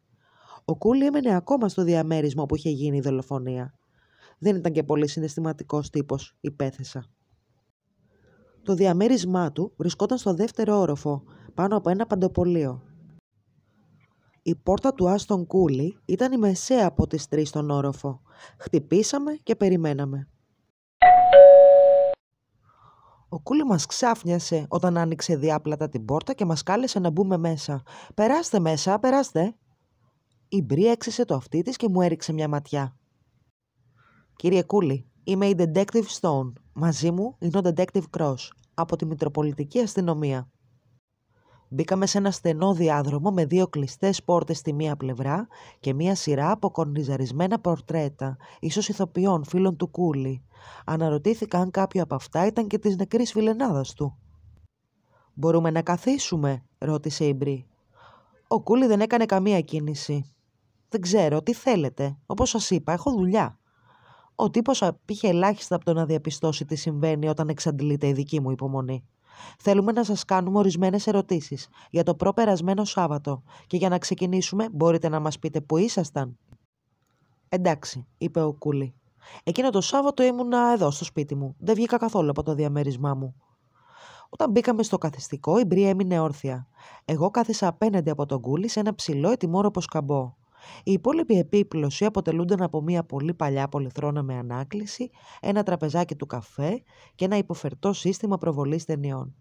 Ο Κούλι έμενε ακόμα στο διαμέρισμα που είχε γίνει η δολοφονία. Δεν ήταν και πολύ συναισθηματικός τύπος, υπέθεσα. Το διαμέρισμά του βρισκόταν στο δεύτερο όροφο, πάνω από ένα παντοπολείο. Η πόρτα του Άστον Κούλι ήταν η μεσαία από τις τρεις στον όροφο. Χτυπήσαμε και περιμέναμε. Ο Κούλι μας ξάφνιασε όταν άνοιξε διάπλατα την πόρτα και μας κάλεσε να μπούμε μέσα. «Περάστε μέσα, περάστε». Η Μπρί έξισε το αυτί της και μου έριξε μια ματιά. «Κύριε Κούλι, είμαι η Detective Stone. Μαζί μου είναι ο Detective Cross από τη Μητροπολιτική Αστυνομία. Μπήκαμε σε ένα στενό διάδρομο με δύο κλειστές πόρτες στη μία πλευρά και μία σειρά από κορνιζαρισμένα πορτρέτα, ίσως ηθοποιών φίλων του κούλι. Αναρωτήθηκα αν κάποιο από αυτά ήταν και της νεκρής φιλενάδας του. «Μπορούμε να καθίσουμε» ρώτησε η Μπρή. Ο κούλι δεν έκανε καμία κίνηση. «Δεν ξέρω, τι θέλετε. Όπως σας είπα, έχω δουλειά». Ο τύπος απήχε ελάχιστα από το να διαπιστώσει τι συμβαίνει όταν εξαντλείται η δική μου υπομονή. Θέλουμε να σας κάνουμε ορισμένες ερωτήσεις για το προπερασμένο Σάββατο και για να ξεκινήσουμε μπορείτε να μας πείτε που ήσασταν. Εντάξει, είπε ο Κούλη. Εκείνο το Σάββατο ήμουνα εδώ στο σπίτι μου. Δεν βγήκα καθόλου από το διαμέρισμά μου. Όταν μπήκαμε στο καθιστικό, η Μπρία έμεινε όρθια. Εγώ κάθισα απέναντι από τον Κούλη σε ένα ψηλό ετοιμόρροπο σκαμπό». Η υπόλοιπη επίπλωση αποτελούνταν από μια πολύ παλιά πολυθρόνα με ανάκληση, ένα τραπεζάκι του καφέ και ένα υποφερτό σύστημα προβολής ταινιών.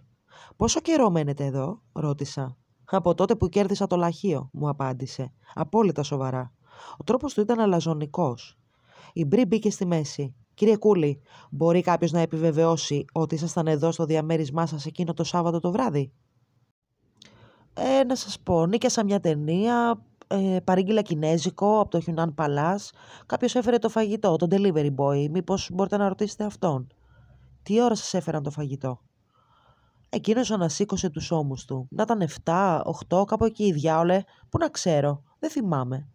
«Πόσο καιρό μένετε εδώ» ρώτησα. «Από τότε που κέρδισα το λαχείο», μου απάντησε. Απόλυτα σοβαρά. Ο τρόπος του ήταν αλαζονικός. Η Μπρι μπήκε στη μέση. Κύριε Κούλη, μπορεί κάποιος να επιβεβαιώσει ότι ήσασταν εδώ στο διαμέρισμά σας εκείνο το Σάββατο το βράδυ. Ε, να σας πω, νίκιασα μια ταινία ε, παρήγγειλα κινέζικο από το Χιουνάν Palace. Κάποιος έφερε το φαγητό, τον delivery boy. μήπως μπορείτε να ρωτήσετε αυτόν. Τι ώρα σας έφεραν το φαγητό. Εκείνος ανασήκωσε τους ώμους του. Να ήταν 7, 8, κάπου εκεί διάολε. Πού να ξέρω. Δεν θυμάμαι.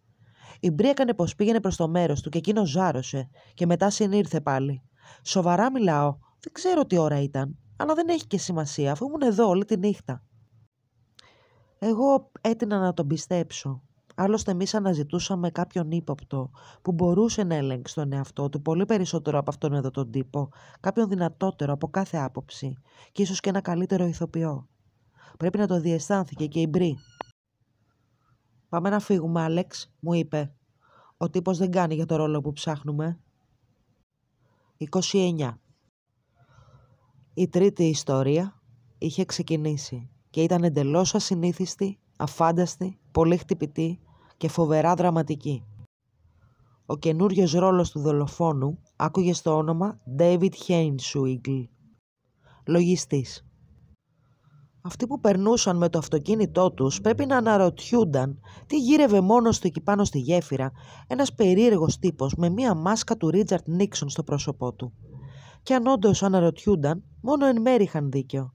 Η Μπρή έκανε πως πήγαινε προς το μέρος του και εκείνος ζάρωσε. Και μετά συνήρθε πάλι. Σοβαρά μιλάω. Δεν ξέρω τι ώρα ήταν. Αλλά δεν έχει και σημασία αφού ήμουν εδώ όλη τη νύχτα. Εγώ έτεινα να τον πιστέψω. Άλλωστε, εμείς αναζητούσαμε κάποιον ύποπτο που μπορούσε να ελέγξει τον εαυτό του πολύ περισσότερο από αυτόν εδώ τον τύπο, κάποιον δυνατότερο από κάθε άποψη και ίσως και ένα καλύτερο ηθοποιό. Πρέπει να το διαισθάνθηκε και η Μπρι. Πάμε να φύγουμε, Άλεξ, μου είπε. Ο τύπος δεν κάνει για το ρόλο που ψάχνουμε. 29. Η τρίτη ιστορία είχε ξεκινήσει και ήταν εντελώς ασυνήθιστη, αφάνταστη, πολύ χτυπητή και φοβερά δραματική. Ο καινούριος ρόλος του δολοφόνου άκουγε στο όνομα David Σούιγκλ. λογιστής. Αυτοί που περνούσαν με το αυτοκίνητό τους πρέπει να αναρωτιούνταν τι γύρευε μόνος του εκεί πάνω στη γέφυρα ένας περίεργος τύπος με μία μάσκα του Ρίτζαρτ Νίξον στο πρόσωπό του. Και αν όντως αναρωτιούνταν, μόνο εν μέρη είχαν δίκιο.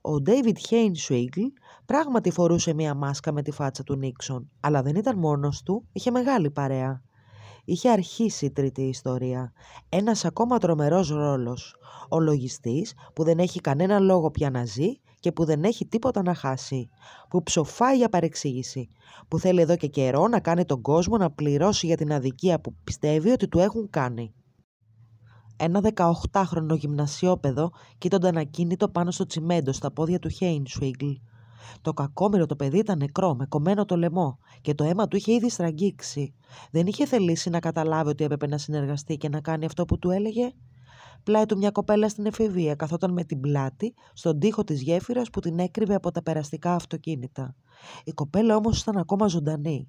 Ο Ντέιβιτ Χέιν Σουίγκλ Πράγματι φορούσε μία μάσκα με τη φάτσα του Νίξον, αλλά δεν ήταν μόνος του, είχε μεγάλη παρέα. Είχε αρχίσει η τρίτη ιστορία. Ένας ακόμα τρομερός ρόλος. Ο λογιστής που δεν έχει κανένα λόγο πια να ζει και που δεν έχει τίποτα να χάσει. Που ψοφάει για παρεξήγηση. Που θέλει εδώ και καιρό να κάνει τον κόσμο να πληρώσει για την αδικία που πιστεύει ότι του έχουν κάνει. Ένα 18χρονο γυμνασιόπεδο κοίτονταν ακίνητο πάνω στο τσιμέντο στα πόδια του Χέιν Σουίγκλ. Το κακόμοιρο το παιδί ήταν νεκρό, με κομμένο το λαιμό και το αίμα του είχε ήδη στραγγίξει. Δεν είχε θελήσει να καταλάβει ότι έπρεπε να συνεργαστεί και να κάνει αυτό που του έλεγε. Πλάι του μια κοπέλα στην εφηβεία καθόταν με την πλάτη στον τοίχο της γέφυρας που την έκρυβε από τα περαστικά αυτοκίνητα. Η κοπέλα όμως ήταν ακόμα ζωντανή.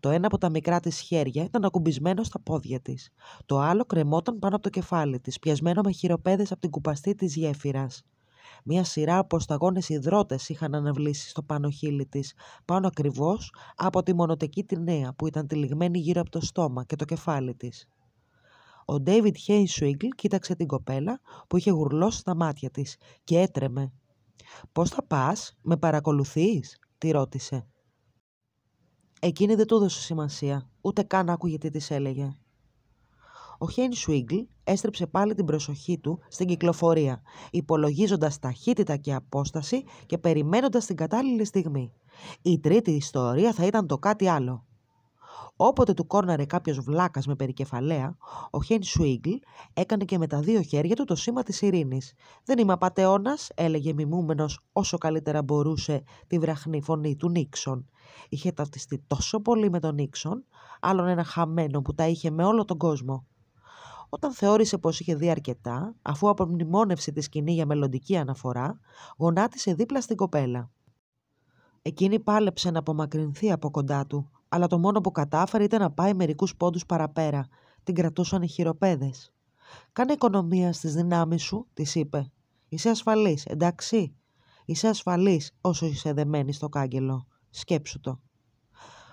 Το ένα από τα μικρά της χέρια ήταν ακουμπισμένο στα πόδια της. Το άλλο κρεμόταν πάνω από το κεφάλι της, πιασμένο με χειροπέδες από την κουπαστή της γέφυρας. Μια σειρά από σταγόνες υδρότες είχαν αναβλήσει στο πάνω χείλη της, πάνω ακριβώς από τη μονοτεκή τη νέα που ήταν τυλιγμένη γύρω από το στόμα και το κεφάλι της. Ο Ντέιβιντ Χέιν Σουίγκλ κοίταξε την κοπέλα που είχε γουρλώσει στα μάτια της και έτρεμε. «Πώς θα πας, με παρακολουθείς» τη ρώτησε. Εκείνη δεν του έδωσε σημασία, ούτε καν άκουγε τι της έλεγε. Ο Χέιν Σουίγκλ έστρεψε πάλι την προσοχή του στην κυκλοφορία, υπολογίζοντας ταχύτητα και απόσταση και περιμένοντας την κατάλληλη στιγμή. Η τρίτη ιστορία θα ήταν το κάτι άλλο. Όποτε του κόρναρε κάποιος βλάκας με περικεφαλαία, ο Χέιν Σουίγκλ έκανε και με τα δύο χέρια του το σήμα της ειρήνης. Δεν είμαι απαταιώνας, έλεγε μιμούμενος όσο καλύτερα μπορούσε τη βραχνή φωνή του Νίξον. Είχε ταυτιστεί τόσο πολύ με τον Νίξον, άλλον ένα χαμένο που τα είχε με όλο τον κόσμο. Όταν θεώρησε πως είχε δει αρκετά, αφού απομνημόνευσε τη σκηνή για μελλοντική αναφορά, γονάτισε δίπλα στην κοπέλα. Εκείνη πάλεψε να απομακρυνθεί από κοντά του, αλλά το μόνο που κατάφερε ήταν να πάει μερικούς πόντους παραπέρα. Την κρατούσαν οι χειροπέδες. «Κάνε οικονομία στις δυνάμεις σου», της είπε. «Είσαι ασφαλής, εντάξει. Είσαι ασφαλής όσο είσαι δεμένη στο κάγκελο. Σκέψου το».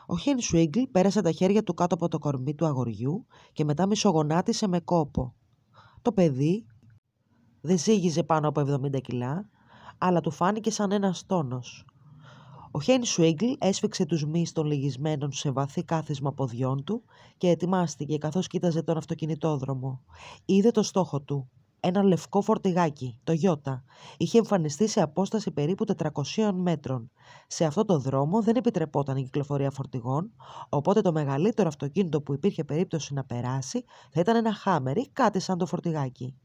Ο Χέν Σουίγκλ πέρασε τα χέρια του κάτω από το κορμί του αγοριού και μετά μισογονάτισε με κόπο. Το παιδί δεν ζύγιζε πάνω από 70 κιλά, αλλά του φάνηκε σαν ένας τόνος. Ο Χέν Σουίγκλ έσφιξε τους μυς των λυγισμένων σε βαθύ κάθισμα ποδιών του και ετοιμάστηκε καθώς κοίταζε τον αυτοκινητόδρομο. Είδε το στόχο του, ένα λευκό φορτηγάκι, το Ιώτα, είχε εμφανιστεί σε απόσταση περίπου 400 μέτρων. Σε αυτό το δρόμο δεν επιτρεπόταν η κυκλοφορία φορτηγών, οπότε το μεγαλύτερο αυτοκίνητο που υπήρχε περίπτωση να περάσει θα ήταν ένα χάμερι, κάτι σαν το φορτηγάκι.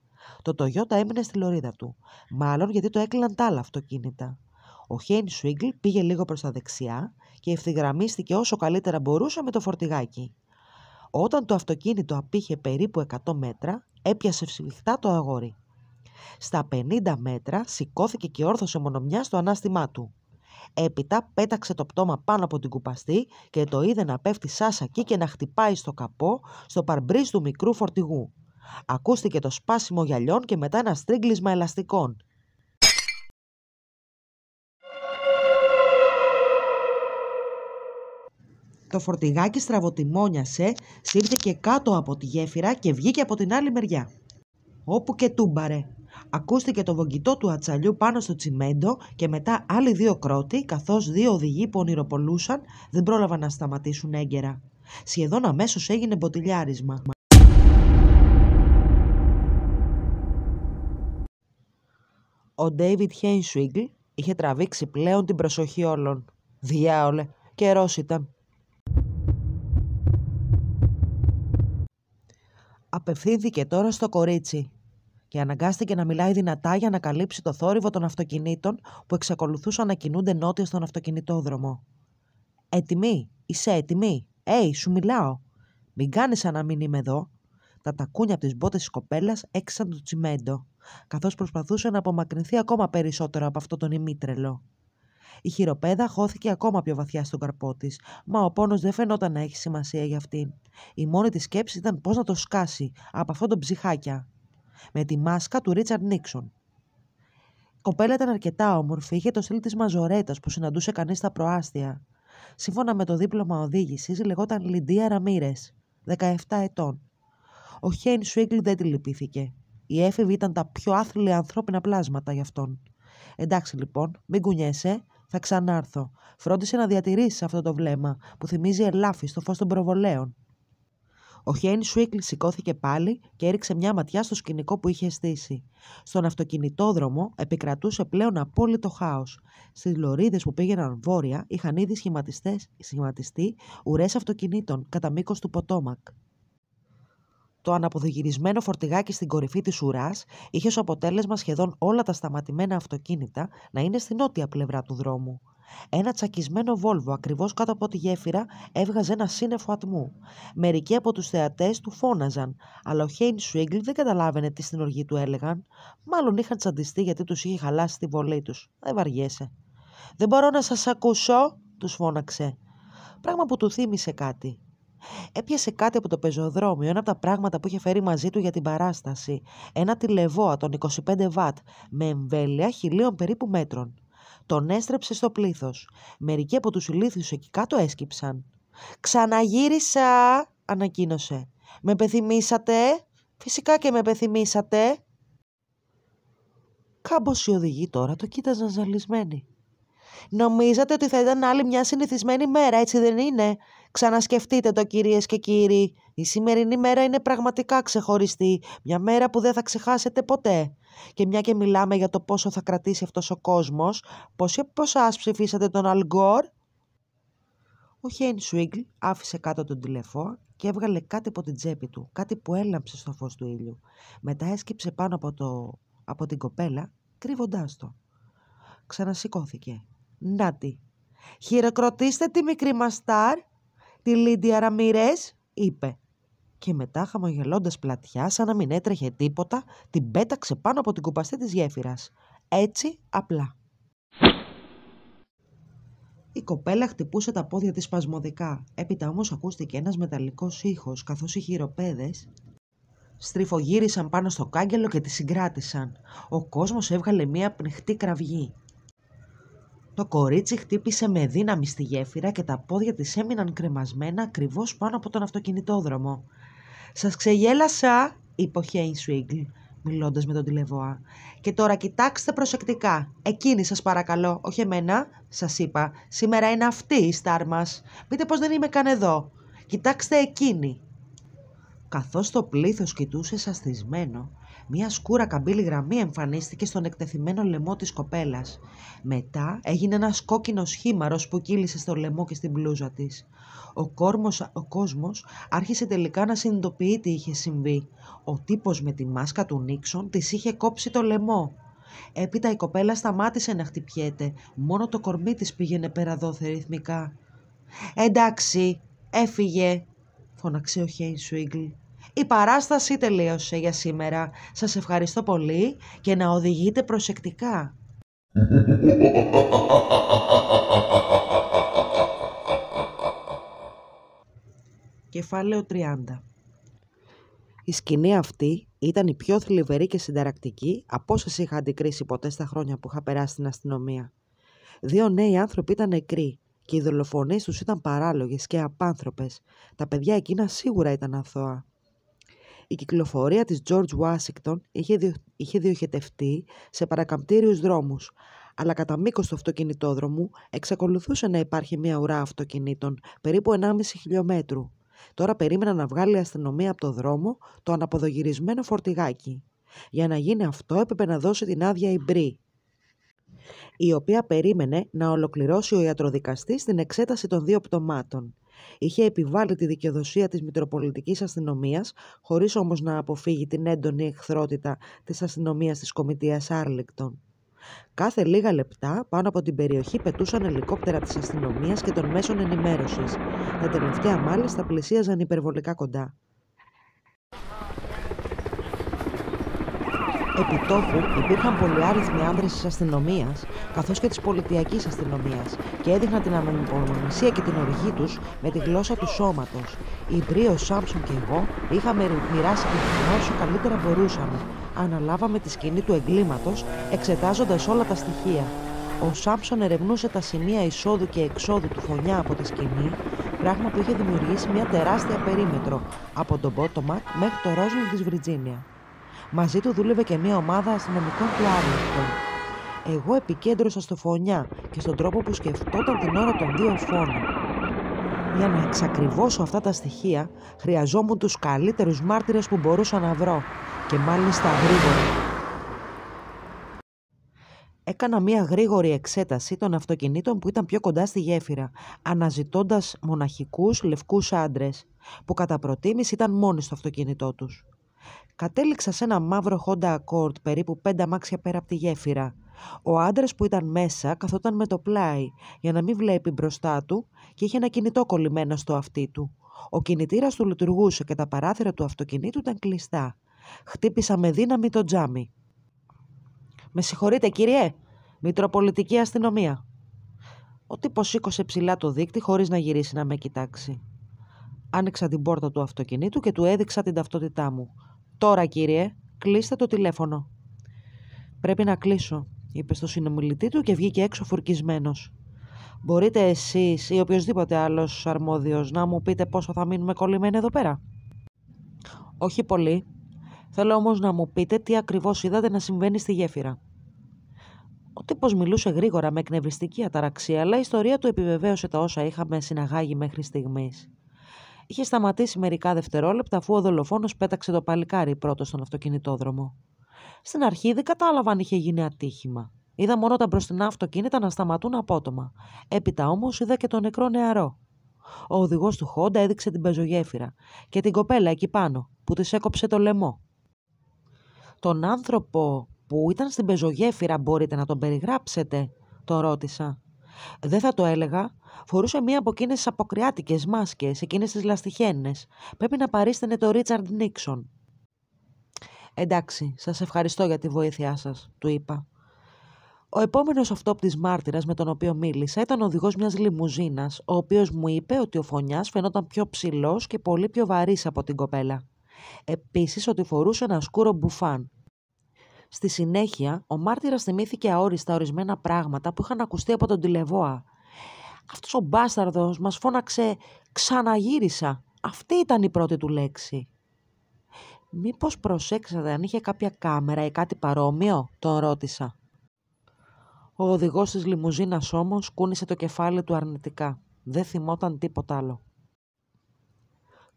Το Toyota έμεινε στη λωρίδα του, μάλλον γιατί το έκλειναν τα άλλα αυτοκίνητα. Ο Χέιν Σουίγκλ πήγε λίγο προς τα δεξιά και ευθυγραμμίστηκε όσο καλύτερα μπορούσε με το φορτηγάκι. Όταν το αυτοκίνητο απήχε περίπου 100 μέτρα, έπιασε ψηλιχτά το αγόρι. Στα 50 μέτρα σηκώθηκε και όρθωσε μονομιά στο ανάστημά του. Έπειτα πέταξε το πτώμα πάνω από την κουπαστή και το είδε να πέφτει σάσακι και να χτυπάει στο καπό στο παρμπρίζ του μικρού φορτηγού. Ακούστηκε το σπάσιμο γυαλιών και μετά ένα στρίγκλισμα ελαστικών. Το φορτηγάκι στραβοτιμόνιασε, σύρθηκε και κάτω από τη γέφυρα και βγήκε από την άλλη μεριά. Όπου και τούμπαρε. Ακούστηκε το βογγητό του ατσαλιού πάνω στο τσιμέντο και μετά άλλοι δύο κρότη, καθώς δύο οδηγοί που ονειροπολούσαν δεν πρόλαβαν να σταματήσουν έγκαιρα. Σχεδόν αμέσως έγινε μποτιλιάρισμα. Ο Ντέιβιτ Χέινσουίγκλ είχε τραβήξει πλέον την προσοχή όλων. Διάολε, καιρός ήταν. απευθύνθηκε τώρα στο κορίτσι και αναγκάστηκε να μιλάει δυνατά για να καλύψει το θόρυβο των αυτοκινήτων που εξακολουθούσαν να κινούνται νότια στον αυτοκινητόδρομο. Έτοιμη, είσαι έτοιμη. Έι, σου μιλάω. Μην κάνεις σαν να μην είμαι εδώ. Τα τακούνια από τις μπότες της κοπέλας έξαν το τσιμέντο, καθώς προσπαθούσε να απομακρυνθεί ακόμα περισσότερο από αυτό τον ημίτρελο. Η χειροπέδα χώθηκε ακόμα πιο βαθιά στον καρπό της, μα ο πόνος δεν φαινόταν να έχει σημασία για αυτή. Η μόνη της σκέψη ήταν πώς να το σκάσει από αυτόν τον ψυχάκια. Με τη μάσκα του Ρίτσαρντ Νίξον. Η κοπέλα ήταν αρκετά όμορφη, είχε το στυλ της μαζορέτας που συναντούσε κανείς στα προάστια. Σύμφωνα με το δίπλωμα οδήγησης, λεγόταν Λιντία Ραμύρε, 17 ετών. Ο Χέιν Σουίγκλ δεν τη λυπήθηκε. Η έφηβοι ήταν τα πιο άθλια ανθρώπινα πλάσματα για αυτόν. Εντάξει λοιπόν, μην κουνιέσαι, θα ξανάρθω. Φρόντισε να διατηρήσεις αυτό το βλέμμα που θυμίζει ελάφι στο φως των προβολέων. Ο Χέιν Σουίκλ σηκώθηκε πάλι και έριξε μια ματιά στο σκηνικό που είχε στήσει. Στον αυτοκινητόδρομο επικρατούσε πλέον απόλυτο χάος. Στις λωρίδες που πήγαιναν βόρεια είχαν ήδη σχηματιστεί ουρές αυτοκινήτων κατά μήκος του Ποτόμακ το αναποδογυρισμένο φορτηγάκι στην κορυφή της ουράς είχε ως αποτέλεσμα σχεδόν όλα τα σταματημένα αυτοκίνητα να είναι στην νότια πλευρά του δρόμου. Ένα τσακισμένο βόλβο ακριβώς κάτω από τη γέφυρα έβγαζε ένα σύννεφο ατμού. Μερικοί από τους θεατές του φώναζαν, αλλά ο Χέιν Σουίγκλ δεν καταλάβαινε τι στην οργή του έλεγαν. Μάλλον είχαν τσαντιστεί γιατί τους είχε χαλάσει τη βολή τους. Δεν βαριέσαι. Δεν μπορώ να σας ακούσω, τους φώναξε. Πράγμα που του θύμισε κάτι. Έπιασε κάτι από το πεζοδρόμιο, ένα από τα πράγματα που είχε φέρει μαζί του για την παράσταση. Ένα τηλεβόα των 25 βατ με εμβέλεια χιλίων περίπου μέτρων. Τον έστρεψε στο πλήθος. Μερικοί από τους ηλίθιους εκεί κάτω έσκυψαν. Ξαναγύρισα, ανακοίνωσε. Με πεθυμίσατε. Φυσικά και με πεθυμίσατε. Κάμπο οι οδηγοί τώρα το κοίταζαν ζαλισμένοι. Νομίζατε ότι θα ήταν άλλη μια συνηθισμένη μέρα, έτσι δεν είναι. Ξανασκεφτείτε το κυρίες και κύριοι. Η σημερινή μέρα είναι πραγματικά ξεχωριστή. Μια μέρα που δεν θα ξεχάσετε ποτέ. Και μια και μιλάμε για το πόσο θα κρατήσει αυτός ο κόσμος, πόσοι από ψηφίσατε τον Αλγκόρ. Ο Χέιν Σουίγκλ άφησε κάτω τον τηλεφώνο και έβγαλε κάτι από την τσέπη του, κάτι που έλαμψε στο φως του ήλιου. Μετά έσκυψε πάνω από, το... από την κοπέλα, κρύβοντάς το. Ξανασηκώθηκε. Νάτι. Χειροκροτήστε τη μικρή μαστάρ τη Λίντια είπε. Και μετά χαμογελώντας πλατιά σαν να μην έτρεχε τίποτα, την πέταξε πάνω από την κουπαστή της γέφυρας. Έτσι απλά. Η κοπέλα χτυπούσε τα πόδια της σπασμωδικά. Έπειτα όμως ακούστηκε ένας μεταλλικός ήχος, καθώς οι χειροπέδες στριφογύρισαν πάνω στο κάγκελο και τη συγκράτησαν. Ο κόσμος έβγαλε μία πνιχτή κραυγή. Το κορίτσι χτύπησε με δύναμη στη γέφυρα και τα πόδια της έμειναν κρεμασμένα ακριβώς πάνω από τον αυτοκινητόδρομο. «Σας ξεγέλασα», είπε ο Χέινσουίγκλ, μιλώντας με τον τηλεβόα. «Και τώρα κοιτάξτε προσεκτικά. Εκείνη σας παρακαλώ, όχι εμένα», σας είπα. «Σήμερα είναι αυτή η στάρ μας. Πείτε πως δεν είμαι καν εδώ. Κοιτάξτε εκείνη. Καθώς το πλήθος κοιτούσε σαστισμένο, μια σκούρα καμπύλη γραμμή εμφανίστηκε στον εκτεθειμένο λαιμό της κοπέλας. Μετά έγινε ένας κόκκινος χήμαρος που κύλησε στο λαιμό και στην πλούζα της. Ο, κόρμος, ο κόσμος άρχισε τελικά να συνειδητοποιεί τι είχε συμβεί. Ο τύπος με τη μάσκα του Νίξον της είχε κόψει το λαιμό. Έπειτα η κοπέλα σταμάτησε να χτυπιέται, μόνο το κορμί της πήγαινε πέρα ρυθμικά. «Εντάξει, έφυγε», φώναξε ο Σουίγκλ. Η παράσταση τελείωσε για σήμερα. Σας ευχαριστώ πολύ και να οδηγείτε προσεκτικά. Κεφάλαιο 30 Η σκηνή αυτή ήταν η πιο θλιβερή και συνταρακτική από όσες είχα αντικρίσει ποτέ στα χρόνια που είχα περάσει στην αστυνομία. Δύο νέοι άνθρωποι ήταν νεκροί και οι δολοφονίες τους ήταν παράλογες και απάνθρωπες. Τα παιδιά εκείνα σίγουρα ήταν αθώα. Η κυκλοφορία της George Washington είχε, διο... είχε διοχετευτεί σε παρακαμπτήριους δρόμους, αλλά κατά μήκος του αυτοκινητόδρομου εξακολουθούσε να υπάρχει μια ουρά αυτοκινήτων, περίπου 1,5 χιλιόμετρου. Τώρα περίμενα να βγάλει η αστυνομία από το δρόμο το αναποδογυρισμένο φορτηγάκι. Για να γίνει αυτό έπρεπε να δώσει την άδεια η Μπρι, η οποία περίμενε να ολοκληρώσει ο ιατροδικαστής την εξέταση των δύο πτωμάτων. Είχε επιβάλει τη δικαιοδοσία της Μητροπολιτικής Αστυνομίας, χωρίς όμως να αποφύγει την έντονη εχθρότητα της αστυνομίας της Κομιτείας Άρλικτον. Κάθε λίγα λεπτά πάνω από την περιοχή πετούσαν ελικόπτερα της αστυνομίας και των μέσων ενημέρωσης. Τα τελευταία μάλιστα πλησίαζαν υπερβολικά κοντά. Επιτόπου υπήρχαν πολυάριθμοι άνδρες της αστυνομίας, καθώς και της πολιτιακής αστυνομίας, και έδειχναν την ανυπομονησία και την οργή τους με τη γλώσσα του Οι Η ο Σάμψον και εγώ είχαμε μοιράσει την όσο καλύτερα μπορούσαμε. Αναλάβαμε τη σκηνή του εγκλήματος, εξετάζοντας όλα τα στοιχεία. Ο Σάμψον ερευνούσε τα σημεία εισόδου και εξόδου του φωνιά από τη σκηνή, πράγμα που είχε δημιουργήσει μια τεράστια περίμετρο από τον Πότομακ μέχρι το Ρόζλιν της Βιρτζίνια. Μαζί του δούλευε και μια ομάδα αστυνομικών του Εγώ επικέντρωσα στο φωνιά και στον τρόπο που σκεφτόταν την ώρα των δύο φόνων. Για να εξακριβώσω αυτά τα στοιχεία, χρειαζόμουν τους καλύτερους μάρτυρες που μπορούσα να βρω και μάλιστα γρήγορα. Έκανα μια γρήγορη εξέταση των αυτοκινήτων που ήταν πιο κοντά στη γέφυρα, αναζητώντας μοναχικούς λευκούς άντρες, που κατά προτίμηση ήταν μόνοι στο αυτοκίνητό τους κατέληξα σε ένα μαύρο Honda Accord περίπου πέντε αμάξια πέρα από τη γέφυρα. Ο άντρας που ήταν μέσα καθόταν με το πλάι για να μην βλέπει μπροστά του και είχε ένα κινητό κολλημένο στο αυτί του. Ο κινητήρας του λειτουργούσε και τα παράθυρα του αυτοκινήτου ήταν κλειστά. Χτύπησα με δύναμη το τζάμι. «Με συγχωρείτε κύριε, Μητροπολιτική Αστυνομία». Ο τύπος σήκωσε ψηλά το δίκτυ χωρίς να γυρίσει να με κοιτάξει. Άνοιξα την πόρτα του αυτοκινήτου και του έδειξα την ταυτότητά μου. Τώρα, κύριε, κλείστε το τηλέφωνο. Πρέπει να κλείσω, είπε στο συνομιλητή του και βγήκε έξω φουρκισμένος. Μπορείτε εσείς ή οποιοδήποτε άλλος αρμόδιος να μου πείτε πόσο θα μείνουμε κολλημένοι εδώ πέρα. Όχι πολύ. Θέλω όμως να μου πείτε τι ακριβώς είδατε να συμβαίνει στη γέφυρα. Ο τύπος μιλούσε γρήγορα με εκνευριστική αταραξία, αλλά η ιστορία του επιβεβαίωσε τα όσα είχαμε συναγάγει μέχρι στιγμής είχε σταματήσει μερικά δευτερόλεπτα αφού ο δολοφόνος πέταξε το παλικάρι πρώτο στον αυτοκινητόδρομο. Στην αρχή δεν κατάλαβαν είχε γίνει ατύχημα. Είδα μόνο τα μπροστινά αυτοκίνητα να σταματούν απότομα. Έπειτα όμως είδα και τον νεκρό νεαρό. Ο οδηγός του Χόντα έδειξε την πεζογέφυρα και την κοπέλα εκεί πάνω που της έκοψε το λαιμό. Τον άνθρωπο που ήταν στην πεζογέφυρα μπορείτε να τον περιγράψετε, τον ρώτησα. Δεν θα το έλεγα. Φορούσε μία από εκείνες τις αποκριάτικες μάσκες, εκείνες τις λαστιχένες. Πρέπει να παρίστενε το Ρίτσαρντ Νίξον. Εντάξει, σας ευχαριστώ για τη βοήθειά σας, του είπα. Ο επόμενος αυτόπτης μάρτυρας με τον οποίο μίλησα ήταν ο οδηγός μιας λιμουζίνας, ο οποίος μου είπε ότι ο φωνιάς φαινόταν πιο ψηλός και πολύ πιο βαρύς από την κοπέλα. Επίσης ότι φορούσε ένα σκούρο μπουφάν. Στη συνέχεια, ο μάρτυρας θυμήθηκε αόριστα ορισμένα πράγματα που είχαν ακουστεί από τον Τηλεβόα. Αυτός ο μπάσταρδος μας φώναξε «Ξαναγύρισα». Αυτή ήταν η πρώτη του λέξη. «Μήπως προσέξατε αν είχε κάποια κάμερα ή κάτι παρόμοιο» τον ρώτησα. Ο οδηγός της λιμουζίνας όμως κούνησε το κεφάλι του αρνητικά. Δεν θυμόταν τίποτα άλλο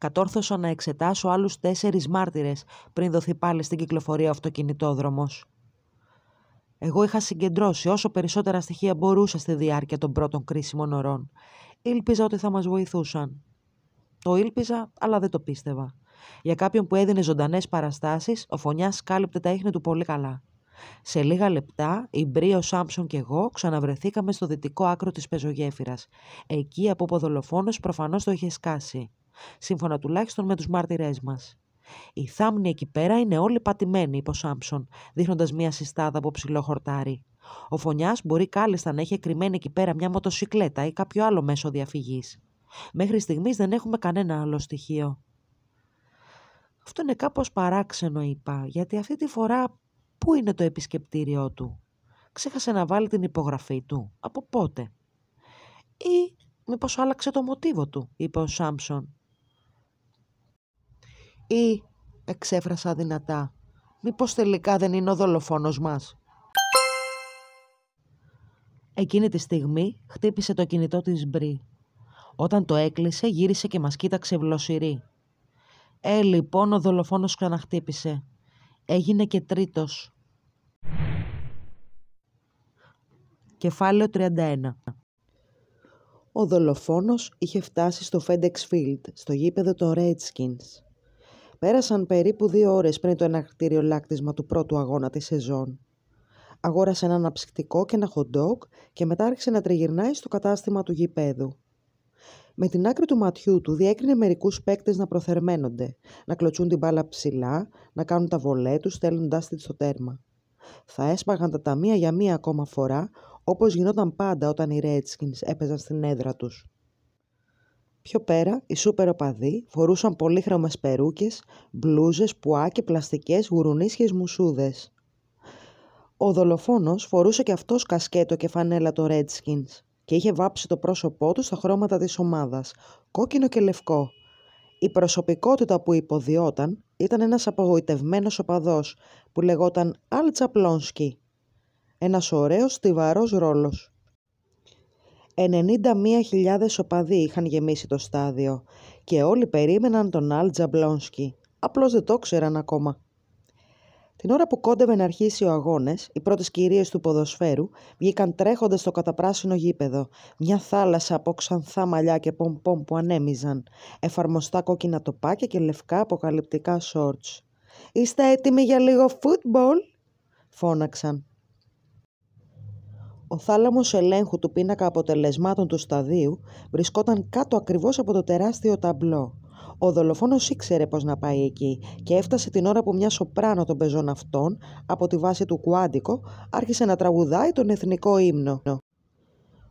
κατόρθωσα να εξετάσω άλλους τέσσερις μάρτυρες πριν δοθεί πάλι στην κυκλοφορία ο αυτοκινητόδρομος. Εγώ είχα συγκεντρώσει όσο περισσότερα στοιχεία μπορούσα στη διάρκεια των πρώτων κρίσιμων ωρών. Ήλπιζα ότι θα μας βοηθούσαν. Το ήλπιζα, αλλά δεν το πίστευα. Για κάποιον που έδινε ζωντανές παραστάσεις, ο φωνιάς κάλυπτε τα ίχνη του πολύ καλά. Σε λίγα λεπτά, η Μπρίο Σάμψον και εγώ ξαναβρεθήκαμε στο δυτικό άκρο της πεζογέφυρας, εκεί από ο δολοφόνο προφανώς το είχε σκάσει σύμφωνα τουλάχιστον με τους μάρτυρές μας. Η θάμνη εκεί πέρα είναι όλοι πατημένοι, είπε ο Σάμψον, δείχνοντας μια συστάδα από ψηλό χορτάρι. Ο φωνιάς μπορεί κάλλιστα να έχει κρυμμένη εκεί πέρα μια μοτοσυκλέτα ή κάποιο άλλο μέσο διαφυγής. Μέχρι στιγμής δεν έχουμε κανένα άλλο στοιχείο. Αυτό είναι κάπως παράξενο, είπα, γιατί αυτή τη φορά πού είναι το επισκεπτήριό του. Ξέχασε να βάλει την υπογραφή του. Από πότε. Ή μήπως άλλαξε το μοτίβο του, είπε ο Σάμψον. Ή, εξέφρασα δυνατά, μήπως τελικά δεν είναι ο δολοφόνος μας. Εκείνη τη στιγμή χτύπησε το κινητό της Μπρι. Όταν το έκλεισε γύρισε και μας κοίταξε βλοσιρή. Ε, λοιπόν, ο δολοφόνος ξαναχτύπησε. Έγινε και τρίτος. Κεφάλαιο 31 Ο δολοφόνος είχε φτάσει στο FedEx Field, στο γήπεδο των Redskins. Πέρασαν περίπου δύο ώρες πριν το ενακτήριο λάκτισμα του πρώτου αγώνα της σεζόν. Αγόρασε ένα αναψυκτικό και ένα χοντόκ και μετά άρχισε να τριγυρνάει στο κατάστημα του γηπέδου. Με την άκρη του ματιού του διέκρινε μερικούς παίκτες να προθερμαίνονται, να κλωτσούν την μπάλα ψηλά, να κάνουν τα βολέ τους στέλνοντάς τη στο τέρμα. Θα έσπαγαν τα ταμεία για μία ακόμα φορά, όπως γινόταν πάντα όταν οι Redskins έπαιζαν στην έδρα τους. Πιο πέρα, οι σούπερ οπαδοί φορούσαν πολύχρωμες περούκες, μπλούζες, πουά και πλαστικές γουρουνίσχες μουσούδες. Ο δολοφόνος φορούσε και αυτός κασκέτο και φανέλα το Redskins και είχε βάψει το πρόσωπό του στα χρώματα της ομάδας, κόκκινο και λευκό. Η προσωπικότητα που υποδιόταν ήταν ένας απογοητευμένος οπαδός που λεγόταν Αλτσαπλόνσκι, Τσαπλόνσκι. Ένας ωραίος στιβαρός ρόλος. 91.000 οπαδοί είχαν γεμίσει το στάδιο και όλοι περίμεναν τον Αλ Τζαμπλόνσκι. Απλώς δεν το ξέραν ακόμα. Την ώρα που κόντευε να αρχίσει ο αγώνες, οι πρώτες κυρίες του ποδοσφαίρου βγήκαν τρέχοντας στο καταπράσινο γήπεδο, μια θάλασσα από ξανθά μαλλιά και πομπομ που ανέμιζαν, εφαρμοστά κόκκινα τοπάκια και λευκά αποκαλυπτικά σόρτ. Είστε έτοιμοι για λίγο φούτμπολ, φώναξαν. Ο θάλαμος ελέγχου του πίνακα αποτελεσμάτων του σταδίου βρισκόταν κάτω ακριβώς από το τεράστιο ταμπλό. Ο δολοφόνος ήξερε πώς να πάει εκεί και έφτασε την ώρα που μια σοπράνο των πεζών αυτών από τη βάση του Κουάντικο άρχισε να τραγουδάει τον εθνικό ύμνο.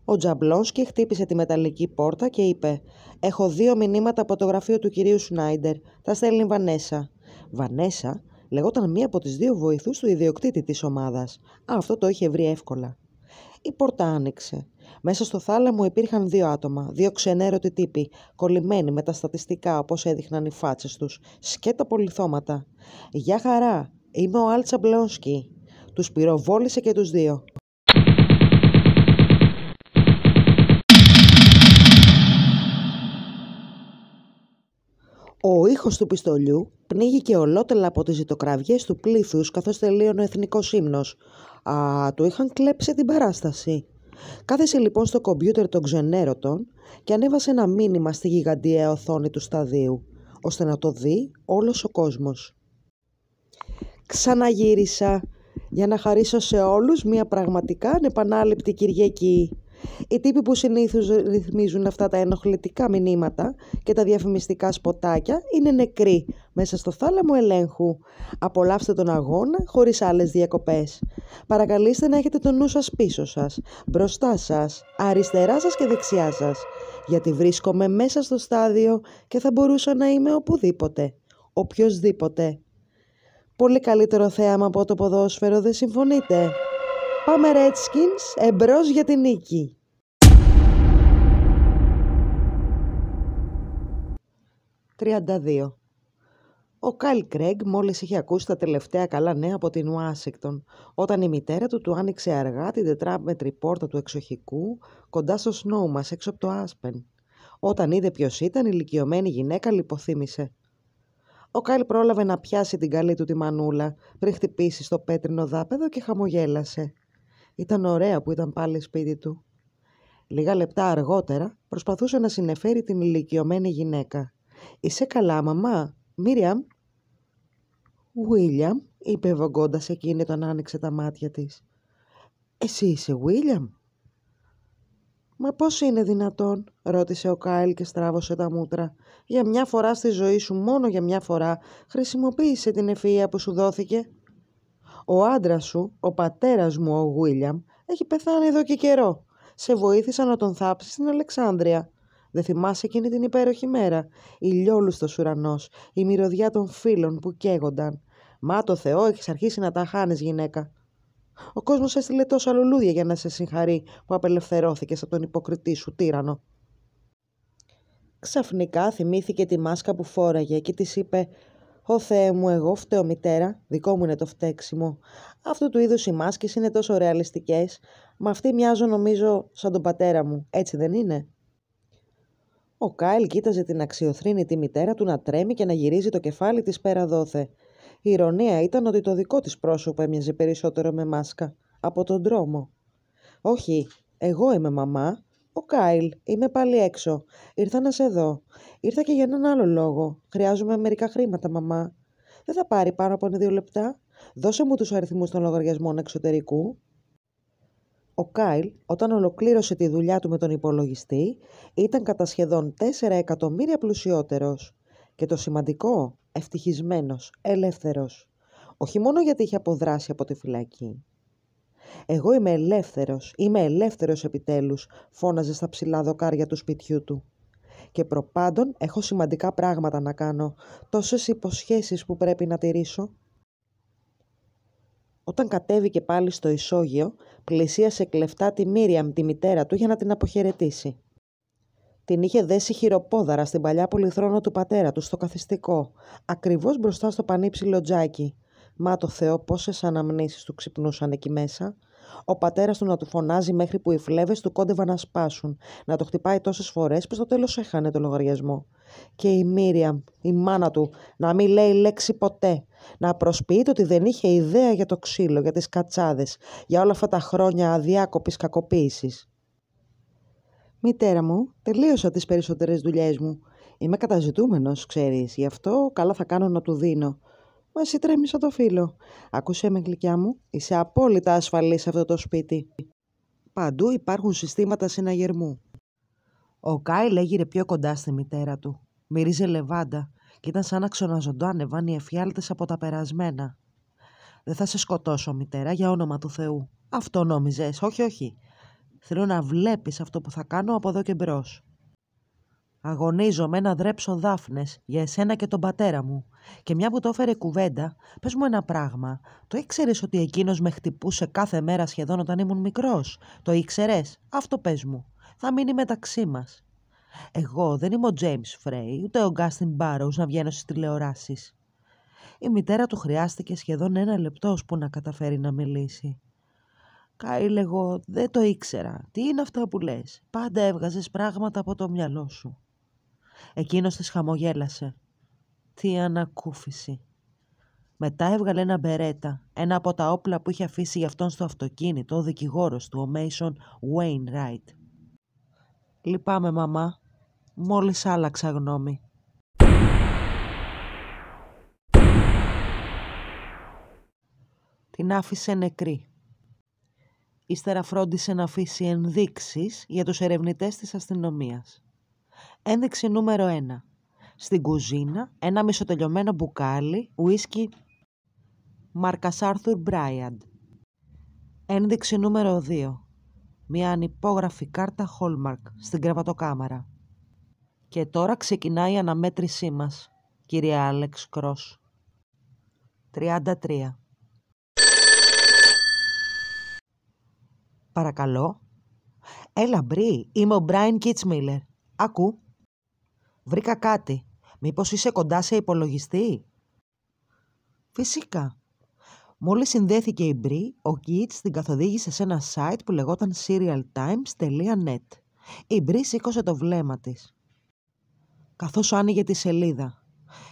Ο Τζαμπλόσκι χτύπησε τη μεταλλική πόρτα και είπε «Έχω δύο μηνύματα από το γραφείο του κυρίου Σνάιντερ. Τα στέλνει Βανέσα». Βανέσα λεγόταν μία από τις δύο βοηθούς του ιδιοκτήτη της ομάδας. Αυτό το είχε βρει εύκολα. Η πόρτα άνοιξε. Μέσα στο θάλαμο υπήρχαν δύο άτομα, δύο ξενέρωτοι τύποι, κολλημένοι με τα στατιστικά όπως έδειχναν οι φάτσες τους, σκέτα πολυθώματα. Για χαρά, είμαι ο Άλτσα Μπλεόνσκι. Τους πυροβόλησε και τους δύο. Ο ήχος του πιστολιού πνίγηκε ολότελα από τις ζητοκραυγές του πλήθους καθώς τελείωνε ο εθνικός ύμνος. Α, του είχαν κλέψει την παράσταση. Κάθεσε λοιπόν στο κομπιούτερ των ξενέρωτων και ανέβασε ένα μήνυμα στη γιγαντιαία οθόνη του σταδίου, ώστε να το δει όλος ο κόσμος. Ξαναγύρισα για να χαρίσω σε όλους μια πραγματικά ανεπανάληπτη Κυριακή. Οι τύποι που συνήθως ρυθμίζουν αυτά τα ενοχλητικά μηνύματα και τα διαφημιστικά σποτάκια είναι νεκροί μέσα στο θάλαμο ελέγχου. Απολαύστε τον αγώνα χωρίς άλλες διακοπές. Παρακαλείστε να έχετε τον νου σας πίσω σας, μπροστά σας, αριστερά σας και δεξιά σας, γιατί βρίσκομαι μέσα στο στάδιο και θα μπορούσα να είμαι οπουδήποτε, οποιοδήποτε. Πολύ καλύτερο θέαμα από το ποδόσφαιρο, δεν συμφωνείτε. Πάμε Redskins, εμπρός για την νίκη. Ο Κάιλ Κρέγκ μόλις είχε ακούσει τα τελευταία καλά νέα από την Ουάσιγκτον, όταν η μητέρα του του άνοιξε αργά την τετράμετρη πόρτα του εξοχικού κοντά στο σνόου μας έξω από το Άσπεν. Όταν είδε ποιος ήταν, η ηλικιωμένη γυναίκα λιποθύμησε. Ο Κάιλ πρόλαβε να πιάσει την καλή του τη μανούλα πριν χτυπήσει στο πέτρινο δάπεδο και χαμογέλασε. Ήταν ωραία που ήταν πάλι σπίτι του. Λίγα λεπτά αργότερα προσπαθούσε να συνεφέρει την ηλικιωμένη γυναίκα. «Είσαι καλά, μαμά, Μίριαμ» «Βίλιαμ», είπε βαγκώντας εκείνη τον άνοιξε τα μάτια της. «Εσύ είσαι Βίλιαμ» «Μα πώς είναι δυνατόν» ρώτησε ο Κάιλ και στράβωσε τα μούτρα. «Για μια φορά στη ζωή σου, μόνο για μια φορά, χρησιμοποίησε την ευφυΐα που σου δόθηκε». «Ο άντρας σου, ο πατέρας μου, ο Γουίλιαμ, έχει πεθάνει εδώ και καιρό. Σε βοήθησα να τον θάψεις στην Αλεξάνδρεια. Δεν θυμάσαι εκείνη την υπέροχη μέρα. Ηλιόλουστος ουρανός, η μυρωδιά των φίλων που καίγονταν. Μα το Θεό, έχεις αρχίσει να τα χάνεις γυναίκα. Ο κόσμος έστειλε τόσα λουλούδια για να σε συγχαρεί που απελευθερώθηκε από τον υποκριτή σου τύρανο. Ξαφνικά θυμήθηκε τη μάσκα που φόραγε και της είπε Ω Θεέ μου, εγώ φταίω μητέρα, δικό μου είναι το φταίξιμο. Αυτού του είδους οι μάσκες είναι τόσο ρεαλιστικές, μα αυτή μοιάζω νομίζω σαν τον πατέρα μου, έτσι δεν είναι. Ο Κάιλ κοίταζε την αξιοθρήνη τη μητέρα του να τρέμει και να γυρίζει το κεφάλι της πέρα δόθε. Η ηρωνία ήταν ότι το δικό της πρόσωπο έμοιαζε περισσότερο με μάσκα, από τον τρόμο. «Όχι, εγώ είμαι μαμά», ο Κάιλ, είμαι πάλι έξω. Ήρθα να σε δω. Ήρθα και για έναν άλλο λόγο. Χρειάζομαι μερικά χρήματα, μαμά. Δεν θα πάρει πάνω από ένα-δύο λεπτά. Δώσε μου τους αριθμούς των λογαριασμών εξωτερικού. Ο Κάιλ, όταν ολοκλήρωσε τη δουλειά του με τον υπολογιστή, ήταν κατά σχεδόν 4 εκατομμύρια πλουσιότερος. Και το σημαντικό, ευτυχισμένος, ελεύθερος. Όχι μόνο γιατί είχε αποδράσει από τη φυλακή, «Εγώ είμαι ελεύθερος, είμαι ελεύθερος επιτέλους», φώναζε στα ψηλά δοκάρια του σπιτιού του. «Και προπάντων έχω σημαντικά πράγματα να κάνω, τόσες υποσχέσεις που πρέπει να τηρήσω». Όταν κατέβηκε πάλι στο ισόγειο, πλησίασε κλεφτά τη Μίριαμ, τη μητέρα του, για να την αποχαιρετήσει. Την είχε δέσει χειροπόδαρα στην παλιά πολυθρόνα του πατέρα του στο καθιστικό, ακριβώς μπροστά στο πανύψηλο τζάκι. Μα το Θεό πόσες αναμνήσεις του ξυπνούσαν εκεί μέσα. Ο πατέρας του να του φωνάζει μέχρι που οι φλέβες του κόντευαν να σπάσουν, να το χτυπάει τόσες φορές που στο τέλος έχανε το λογαριασμό. Και η Μύρια, η μάνα του, να μην λέει λέξη ποτέ, να προσποιείται ότι δεν είχε ιδέα για το ξύλο, για τις κατσάδες για όλα αυτά τα χρόνια αδιάκοπης κακοποίησης. Μητέρα μου, τελείωσα τις περισσότερες δουλειές μου. Είμαι καταζητούμενος, ξέρεις, γι' αυτό καλά θα κάνω να του δίνω. Μα εσύ τρέμισα το φίλο. Ακούσε με γλυκιά μου, είσαι απόλυτα ασφαλής σε αυτό το σπίτι. Παντού υπάρχουν συστήματα συναγερμού. Ο Κάιλ έγειρε πιο κοντά στη μητέρα του. Μυρίζε λεβάντα και ήταν σαν να ξοναζοντώ ανεβάν οι εφιάλτες από τα περασμένα. Δεν θα σε σκοτώσω, μητέρα, για όνομα του Θεού. Αυτό νόμιζες, όχι, όχι. Θέλω να βλέπεις αυτό που θα κάνω από εδώ και μπρος. Αγωνίζομαι να δρέψω δάφνες για εσένα και τον πατέρα μου. Και μια που το έφερε κουβέντα, πες μου ένα πράγμα. Το ήξερες ότι εκείνος με χτυπούσε κάθε μέρα σχεδόν όταν ήμουν μικρός. Το ήξερες. Αυτό πες μου. Θα μείνει μεταξύ μας. Εγώ δεν είμαι ο Τζέιμ Φρέι, ούτε ο Γκάστιν Μπάρος να βγαίνω στις τηλεοράσεις. Η μητέρα του χρειάστηκε σχεδόν ένα λεπτό που να καταφέρει να μιλήσει. «Κάι, εγώ δεν το ήξερα. Τι είναι αυτά που λες. Πάντα έβγαζες πράγματα από το μυαλό σου. Εκείνος της χαμογέλασε. Τι ανακούφιση. Μετά έβγαλε ένα μπερέτα, ένα από τα όπλα που είχε αφήσει γι' αυτόν στο αυτοκίνητο ο δικηγόρος του, ο Μέισον Ράιτ. «Λυπάμαι, μαμά. Μόλις άλλαξα γνώμη», την άφησε νεκρή. Ύστερα φρόντισε να αφήσει ενδείξεις για τους ερευνητές της αστυνομίας. Ένδειξη νούμερο 1. Στην κουζίνα ένα μισοτελειωμένο μπουκάλι ουίσκι μάρκας Άρθουρ Μπράιαντ. Ένδειξη νούμερο 2. Μια ανυπόγραφη κάρτα Hallmark στην κρεβατοκάμαρα. Και τώρα ξεκινάει η αναμέτρησή μας, κύριε Άλεξ Κρός. 33. Παρακαλώ. Έλα, Μπρι, είμαι ο Μπράιν Κίτσμίλερ. Ακού. Βρήκα κάτι. Μήπως είσαι κοντά σε υπολογιστή? Φυσικά. Μόλις συνδέθηκε η Μπρι, ο Κίτς την καθοδήγησε σε ένα site που λεγόταν serialtimes.net. Η Μπρι σήκωσε το βλέμμα της. Καθώς άνοιγε τη σελίδα,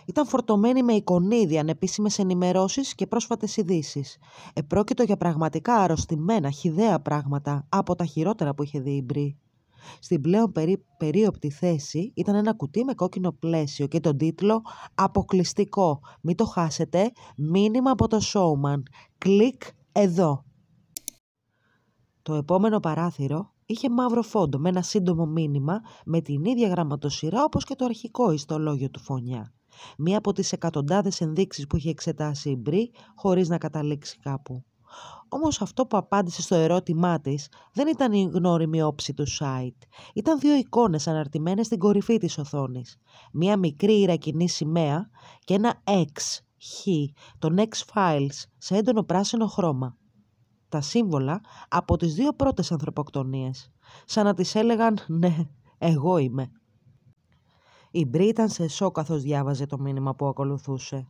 ήταν φορτωμένη με εικονίδια, ανεπίσημες ενημερώσεις και πρόσφατες ειδήσει. Επρόκειτο για πραγματικά αρρωστημένα, χιδέα πράγματα από τα χειρότερα που είχε δει η Μπρι. Στην πλέον περί, περίοπτη θέση ήταν ένα κουτί με κόκκινο πλαίσιο και τον τίτλο «Αποκλειστικό». Μην το χάσετε, μήνυμα από το Showman. Κλικ εδώ. Το επόμενο παράθυρο είχε μαύρο φόντο με ένα σύντομο μήνυμα με την ίδια γραμματοσυρά όπως και το αρχικό ιστολόγιο του φωνιά. Μία από τις εκατοντάδες ενδείξεις που είχε εξετάσει η Μπρι χωρίς να καταλήξει κάπου. Όμως αυτό που απάντησε στο ερώτημά της δεν ήταν η γνώριμη όψη του site. Ήταν δύο εικόνες αναρτημένες στην κορυφή της οθόνης. Μία μικρή ηρακινή σημαία και ένα X, Χ, των X-Files σε έντονο πράσινο χρώμα. Τα σύμβολα από τις δύο πρώτες ανθρωποκτονίες. Σαν να τις έλεγαν «Ναι, εγώ είμαι». Η Μπρή ήταν σε σοκ καθώς διάβαζε το μήνυμα που ακολουθούσε.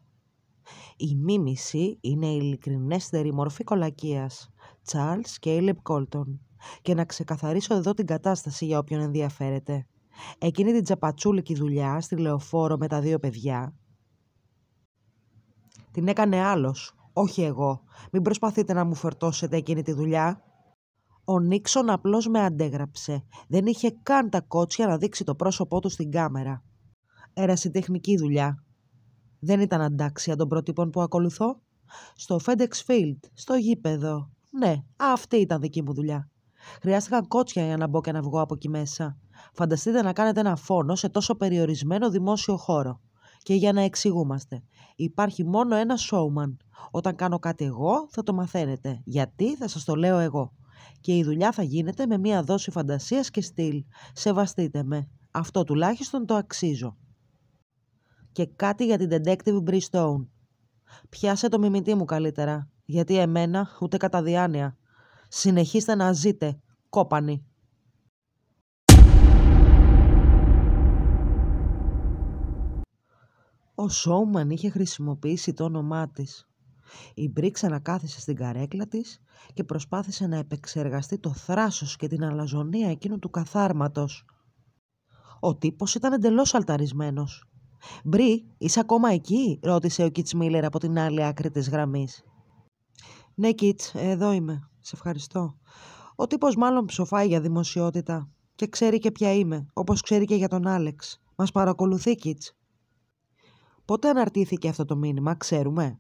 Η μίμηση είναι η ειλικρινέστερη μορφή κολακίας. και Caleb Κόλτον» Και να ξεκαθαρίσω εδώ την κατάσταση για όποιον ενδιαφέρεται. Εκείνη την τζαπατσούλικη δουλειά στη λεωφόρο με τα δύο παιδιά. Την έκανε άλλος, όχι εγώ. Μην προσπαθείτε να μου φορτώσετε εκείνη τη δουλειά. Ο Νίξον απλώς με αντέγραψε. Δεν είχε καν τα κότσια να δείξει το πρόσωπό του στην κάμερα. Έρασε τεχνική δουλειά. Δεν ήταν αντάξια των πρότυπων που ακολουθώ. Στο FedEx Field, στο γήπεδο. Ναι, αυτή ήταν δική μου δουλειά. Χρειάστηκαν κότσια για να μπω και να βγω από εκεί μέσα. Φανταστείτε να κάνετε ένα φόνο σε τόσο περιορισμένο δημόσιο χώρο. Και για να εξηγούμαστε, υπάρχει μόνο ένα showman. Όταν κάνω κάτι εγώ, θα το μαθαίνετε. Γιατί θα σας το λέω εγώ. Και η δουλειά θα γίνεται με μία δόση φαντασίας και στυλ. Σεβαστείτε με. Αυτό τουλάχιστον το αξίζω και κάτι για την Detective Bristone. Πιάσε το μιμητή μου καλύτερα, γιατί εμένα ούτε κατά διάνοια. Συνεχίστε να ζείτε, κόπανοι. Ο Σόουμαν είχε χρησιμοποιήσει το όνομά της. Η Μπρί ανακάθισε στην καρέκλα της και προσπάθησε να επεξεργαστεί το θράσος και την αλαζονία εκείνου του καθάρματος. Ο τύπος ήταν εντελώς αλταρισμένος. Μπρι, είσαι ακόμα εκεί, ρώτησε ο Κιτς Μίλλερ από την άλλη άκρη της γραμμής. Ναι, Κιτ, εδώ είμαι. Σε ευχαριστώ. Ο τύπος μάλλον ψοφάει για δημοσιότητα και ξέρει και ποια είμαι, όπως ξέρει και για τον Άλεξ. Μας παρακολουθεί, Κιτς. Πότε αναρτήθηκε αυτό το μήνυμα, ξέρουμε.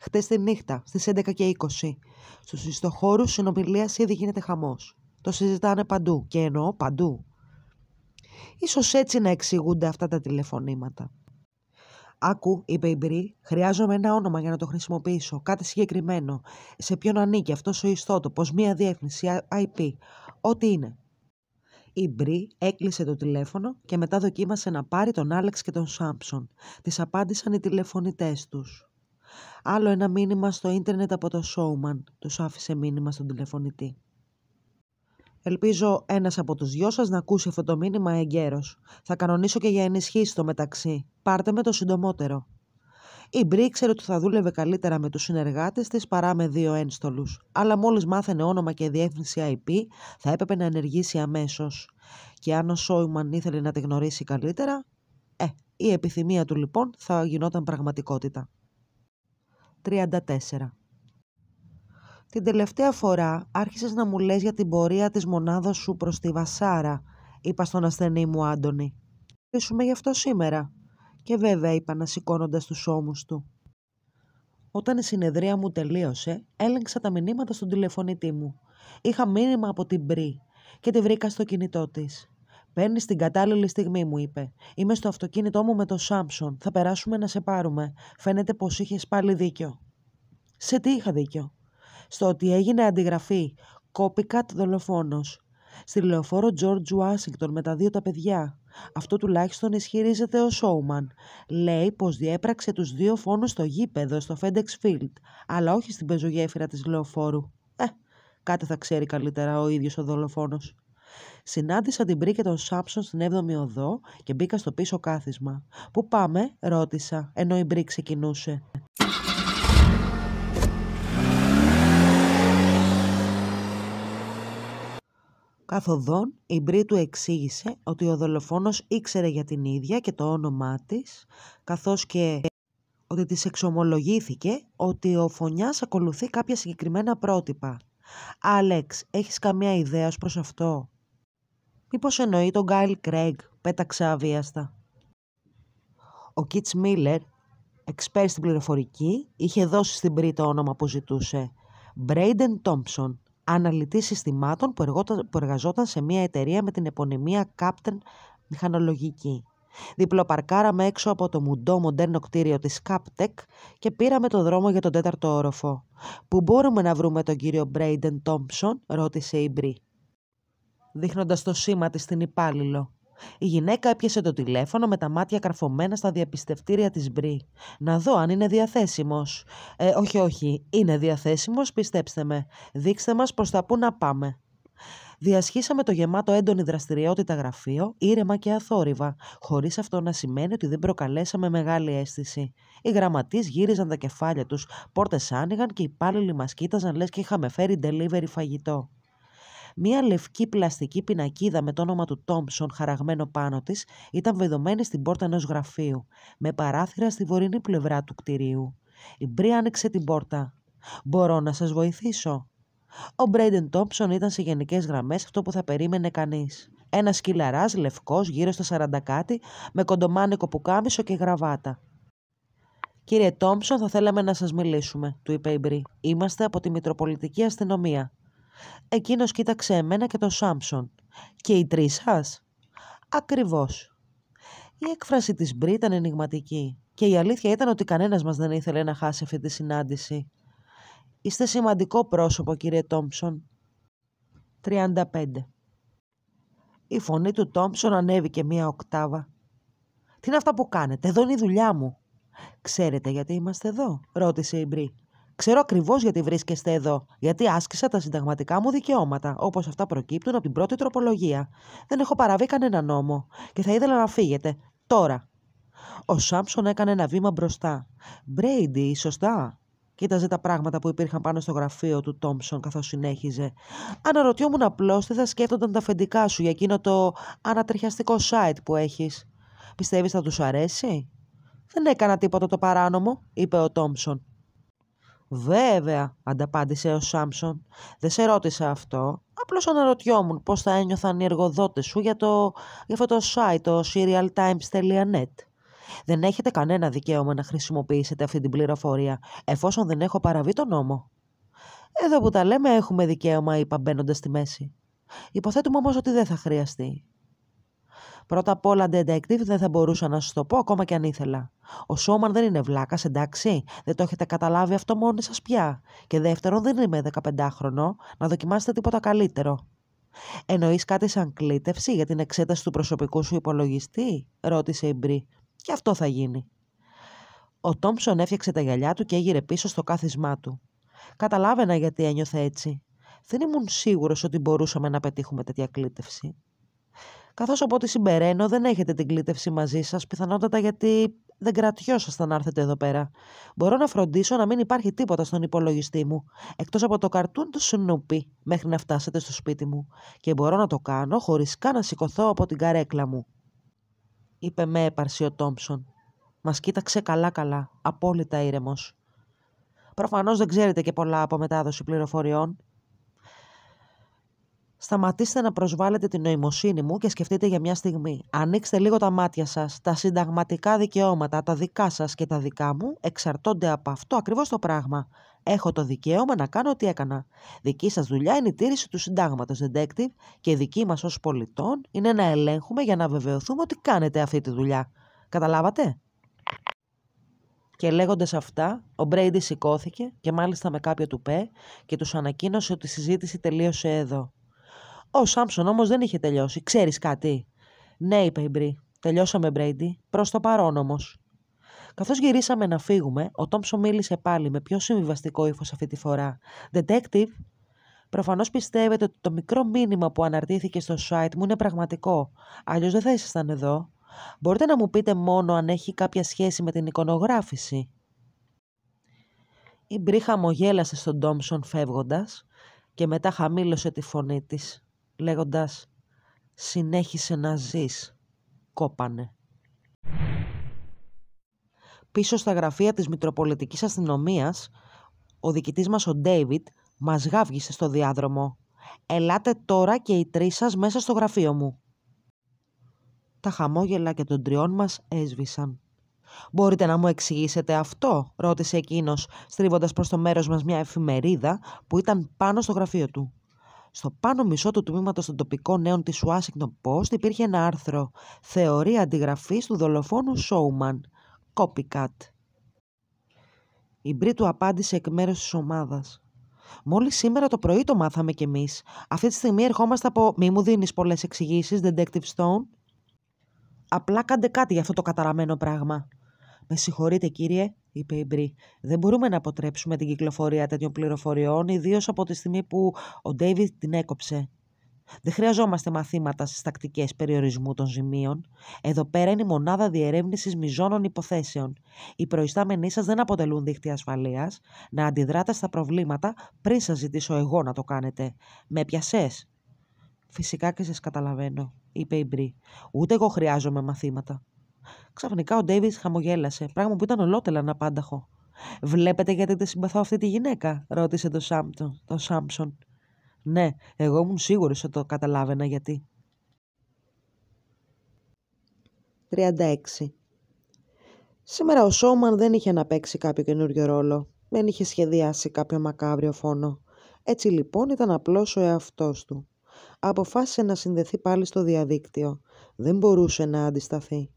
Χτες τη νύχτα, στις 11 και 20. Στους ιστοχώρους συνομιλίας ήδη γίνεται χαμός. Το συζητάνε παντού και εννοώ παντού. Ίσως έτσι να εξηγούνται αυτά τα τηλεφωνήματα. Άκου, είπε η Μπρι, χρειάζομαι ένα όνομα για να το χρησιμοποιήσω, κάτι συγκεκριμένο. Σε ποιον ανήκει αυτός ο ιστότοπος, μία διεύθυνση, IP, ό,τι είναι. Η Μπρι έκλεισε το τηλέφωνο και μετά δοκίμασε να πάρει τον Άλεξ και τον Σάμψον. Τη απάντησαν οι τηλεφωνητές τους. Άλλο ένα μήνυμα στο ίντερνετ από το Σόουμαν», Τους άφησε μήνυμα στον τηλεφωνητή. Ελπίζω ένας από τους δυο σας να ακούσει αυτό το μήνυμα εγκαίρω. Θα κανονίσω και για ενισχύσει στο μεταξύ. Πάρτε με το συντομότερο. Η Μπρι ήξερε ότι θα δούλευε καλύτερα με τους συνεργάτες της παρά με δύο ένστολους, αλλά μόλις μάθαινε όνομα και διεύθυνση IP, θα έπρεπε να ενεργήσει αμέσως. Και αν ο Σόιμαν ήθελε να τη γνωρίσει καλύτερα, ε, η επιθυμία του λοιπόν θα γινόταν πραγματικότητα. 34. Την τελευταία φορά άρχισες να μου λες για την πορεία της μονάδας σου προς τη Βασάρα, είπα στον ασθενή μου Άντωνη. Πείσουμε γι' αυτό σήμερα. Και βέβαια είπα να σηκώνοντας τους ώμους του. Όταν η συνεδρία μου τελείωσε, έλεγξα τα μηνύματα στον τηλεφωνητή μου. Είχα μήνυμα από την Μπρι και τη βρήκα στο κινητό της. Παίρνεις την κατάλληλη στιγμή, μου είπε. Είμαι στο αυτοκίνητό μου με το Σάμψον. Θα περάσουμε να σε πάρουμε. Φαίνεται πως είχες πάλι δίκιο. Σε τι είχα δίκιο στο ότι έγινε αντιγραφή «Copycat δολοφόνος» στη λεωφόρο George Washington με τα δύο τα παιδιά. Αυτό τουλάχιστον ισχυρίζεται ο Σόουμαν. Λέει πως διέπραξε τους δύο φόνους στο γήπεδο, στο FedEx Φίλτ, αλλά όχι στην πεζογέφυρα της λεωφόρου. Ε, κάτι θα ξέρει καλύτερα ο ίδιος ο δολοφόνος. Συνάντησα την Μπρί και τον Σάψον στην 7η οδό και μπήκα στο πίσω κάθισμα. «Πού πάμε» ρώτησα, ενώ η Μπρί ξεκινούσε. Καθοδόν η Μπρίτου του εξήγησε ότι ο δολοφόνος ήξερε για την ίδια και το όνομά της, καθώς και ότι της εξομολογήθηκε ότι ο Φωνιάς ακολουθεί κάποια συγκεκριμένα πρότυπα. «Άλεξ, έχεις καμία ιδέα ως προς αυτό» Μήπως εννοεί τον Γκάιλ Κρέγκ, πέταξε αβίαστα. Ο Κιτς Μίλλερ, εξπέρ στην πληροφορική, είχε δώσει στην Πρή το όνομα που ζητούσε. Μπρέιντεν Τόμψον, αναλυτής συστημάτων που εργαζόταν σε μια εταιρεία με την επωνυμία Captain Μηχανολογική. Διπλοπαρκάραμε έξω από το μουντό μοντέρνο κτίριο της CapTech και πήραμε το δρόμο για τον τέταρτο όροφο. «Πού μπορούμε να βρούμε τον κύριο Μπρέιντεν Τόμψον» ρώτησε η Μπρι, δείχνοντας το σήμα της στην υπάλληλο. Η γυναίκα έπιασε το τηλέφωνο με τα μάτια καρφωμένα στα διαπιστευτήρια της Μπρι. Να δω αν είναι διαθέσιμος. Ε, όχι, όχι, είναι διαθέσιμος, πιστέψτε με. Δείξτε μας προς τα πού να πάμε. Διασχίσαμε το γεμάτο έντονη δραστηριότητα γραφείο, ήρεμα και αθόρυβα, χωρίς αυτό να σημαίνει ότι δεν προκαλέσαμε μεγάλη αίσθηση. Οι γραμματείς γύριζαν τα κεφάλια τους, πόρτες άνοιγαν και οι υπάλληλοι μας κοίταζαν λες και είχαμε φέρει delivery φαγητό. Μία λευκή πλαστική πινακίδα με το όνομα του Τόμψον χαραγμένο πάνω της ήταν βεδομένη στην πόρτα ενός γραφείου, με παράθυρα στη βορεινή πλευρά του κτηρίου. Η Μπρι άνοιξε την πόρτα. Μπορώ να σας βοηθήσω. Ο Μπρέιντεν Τόμψον ήταν σε γενικές γραμμές αυτό που θα περίμενε κανείς. Ένας σκυλαράς λευκός γύρω στα 40 κάτι, με κοντομάνικο πουκάμισο και γραβάτα. Κύριε Τόμψον, θα θέλαμε να σας μιλήσουμε, του είπε η Μπρι. Είμαστε από τη Μητροπολιτική Αστυνομία. Εκείνος κοίταξε εμένα και τον Σάμψον. «Και οι τρεις σας» «Ακριβώς». Η έκφραση της Μπρι ήταν ενηγματική και η αλήθεια ήταν ότι κανένας μας δεν ήθελε να χάσει αυτή τη συνάντηση. «Είστε σημαντικό πρόσωπο, κύριε Τόμψον». 35. Η φωνή του Τόμψον ανέβηκε μία οκτάβα. «Τι είναι αυτά που κάνετε, εδώ είναι η δουλειά μου». «Ξέρετε γιατί είμαστε εδώ», ρώτησε η Μπρι. Ξέρω ακριβώς γιατί βρίσκεστε εδώ. Γιατί άσκησα τα συνταγματικά μου δικαιώματα, όπως αυτά προκύπτουν από την πρώτη τροπολογία. Δεν έχω παραβεί κανένα νόμο και θα ήθελα να φύγετε. Τώρα. Ο Σάμψον έκανε ένα βήμα μπροστά. Μπρέιντι, σωστά. Κοίταζε τα πράγματα που υπήρχαν πάνω στο γραφείο του Τόμψον καθώς συνέχιζε. Αναρωτιόμουν απλώς τι θα σκέφτονταν τα αφεντικά σου για εκείνο το ανατριχιαστικό site που έχεις. Πιστεύεις θα τους αρέσει. Δεν έκανα τίποτα το παράνομο, είπε ο Τόμψον. «Βέβαια», ανταπάντησε ο Σάμψον, «δεν σε ρώτησα αυτό. Απλώς αναρωτιόμουν πώς θα ένιωθαν οι εργοδότες σου για, το, για αυτό το site, το serialtimes.net. Δεν έχετε κανένα δικαίωμα να χρησιμοποιήσετε αυτή την πληροφορία, εφόσον δεν έχω παραβεί τον νόμο. Εδώ που τα λέμε έχουμε δικαίωμα, είπα μπαίνοντας στη μέση. Υποθέτουμε όμως ότι δεν θα χρειαστεί. Πρώτα απ' όλα, detective, δεν θα μπορούσα να σου το πω ακόμα κι αν ήθελα. Ο Σόμαν δεν είναι βλάκας, εντάξει. Δεν το έχετε καταλάβει αυτό μόνοι σας πια. Και δεύτερον, δεν είμαι 15χρονο. Να δοκιμάσετε τίποτα καλύτερο. Εννοείς κάτι σαν κλήτευση για την εξέταση του προσωπικού σου υπολογιστή, ρώτησε η Μπρι. Και αυτό θα γίνει. Ο Τόμψον έφτιαξε τα γυαλιά του και έγειρε πίσω στο κάθισμά του. Καταλάβαινα γιατί ένιωθε έτσι. Δεν ήμουν σίγουρος ότι μπορούσαμε να πετύχουμε τέτοια κλήτευση. Καθώς από ό,τι συμπεραίνω δεν έχετε την κλήτευση μαζί σας, πιθανότατα γιατί δεν κρατιόσασταν να έρθετε εδώ πέρα. Μπορώ να φροντίσω να μην υπάρχει τίποτα στον υπολογιστή μου, εκτός από το καρτούν του Σνούπι, μέχρι να φτάσετε στο σπίτι μου. Και μπορώ να το κάνω χωρίς καν να σηκωθώ από την καρέκλα μου. Είπε με έπαρση ο Τόμψον. Μας κοίταξε καλά-καλά, απόλυτα ήρεμος. Προφανώς δεν ξέρετε και πολλά από μετάδοση πληροφοριών, Σταματήστε να προσβάλλετε την νοημοσύνη μου και σκεφτείτε για μια στιγμή. Ανοίξτε λίγο τα μάτια σας. Τα συνταγματικά δικαιώματα, τα δικά σας και τα δικά μου, εξαρτώνται από αυτό ακριβώς το πράγμα. Έχω το δικαίωμα να κάνω ό,τι έκανα. Δική σας δουλειά είναι η τήρηση του συντάγματος, detective, και η δική μας ως πολιτών είναι να ελέγχουμε για να βεβαιωθούμε ότι κάνετε αυτή τη δουλειά. Καταλάβατε. Και λέγοντας αυτά, ο Μπρέιντι σηκώθηκε και μάλιστα με κάποιο τουπέ και τους ανακοίνωσε ότι η συζήτηση τελείωσε εδώ. Ο Σάμψον όμως δεν είχε τελειώσει. Ξέρεις κάτι. Ναι, είπε η Μπρι. Τελειώσαμε, Μπρέιντι. Προς το παρόν όμως. Καθώς γυρίσαμε να φύγουμε, ο Τόμψον μίλησε πάλι με πιο συμβιβαστικό ύφος αυτή τη φορά. Detective, προφανώς πιστεύετε ότι το μικρό μήνυμα που αναρτήθηκε στο site μου είναι πραγματικό. Αλλιώς δεν θα ήσασταν εδώ. Μπορείτε να μου πείτε μόνο αν έχει κάποια σχέση με την εικονογράφηση. Η Μπρι χαμογέλασε στον Τόμψον φεύγοντας και μετά χαμήλωσε τη φωνή της λέγοντας «Συνέχισε να ζεις». Κόπανε. Πίσω στα γραφεία της Μητροπολιτικής Αστυνομίας, ο διοικητής μας ο Ντέιβιτ μας γάβγισε στο διάδρομο. «Ελάτε τώρα και οι τρεις σας μέσα στο γραφείο μου». Τα χαμόγελα και των τριών μας έσβησαν. «Μπορείτε να μου εξηγήσετε αυτό» ρώτησε εκείνος, στρίβοντας προς το μέρος μας μια εφημερίδα που ήταν πάνω στο γραφείο του. Στο πάνω μισό του τμήματος των τοπικών νέων της Washington Post υπήρχε ένα άρθρο Θεωρία αντιγραφή του δολοφόνου Σόουμαν. Copycat. Η Μπρίτου απάντησε εκ μέρους της ομάδας. Μόλις σήμερα το πρωί το μάθαμε κι εμείς. Αυτή τη στιγμή ερχόμαστε από. Μη μου δίνεις πολλές εξηγήσεις, Detective Stone. Απλά κάντε κάτι για αυτό το καταραμένο πράγμα. Με συγχωρείτε, κύριε, είπε η Μπρι. Δεν μπορούμε να αποτρέψουμε την κυκλοφορία τέτοιων πληροφοριών, ιδίως από τη στιγμή που ο Ντέιβιτ την έκοψε. Δεν χρειαζόμαστε μαθήματα στις τακτικές περιορισμού των ζημίων. Εδώ πέρα είναι η μονάδα διερεύνησης μιζώνων υποθέσεων. Οι προϊστάμενοι σας δεν αποτελούν δίχτυα ασφαλείας. Να αντιδράτε στα προβλήματα πριν σας ζητήσω εγώ να το κάνετε. Με πιασέ. Φυσικά και σας καταλαβαίνω, είπε η Μπρι. Ούτε εγώ χρειάζομαι μαθήματα. Ξαφνικά ο Ντέιβιτ χαμογέλασε, πράγμα που ήταν ολότελα αναπάνταχο. Βλέπετε γιατί δεν συμπαθώ αυτή τη γυναίκα, ρώτησε το, Σάμπτον, το Σάμψον. Ναι, εγώ ήμουν σίγουρη ότι το καταλάβαινα γιατί. 36. Σήμερα ο Σόμαν δεν είχε να παίξει κάποιο καινούριο ρόλο. Δεν είχε σχεδιάσει κάποιο μακάβριο φόνο. Έτσι λοιπόν ήταν απλώς ο εαυτός του. Αποφάσισε να συνδεθεί πάλι στο διαδίκτυο. Δεν μπορούσε να αντισταθεί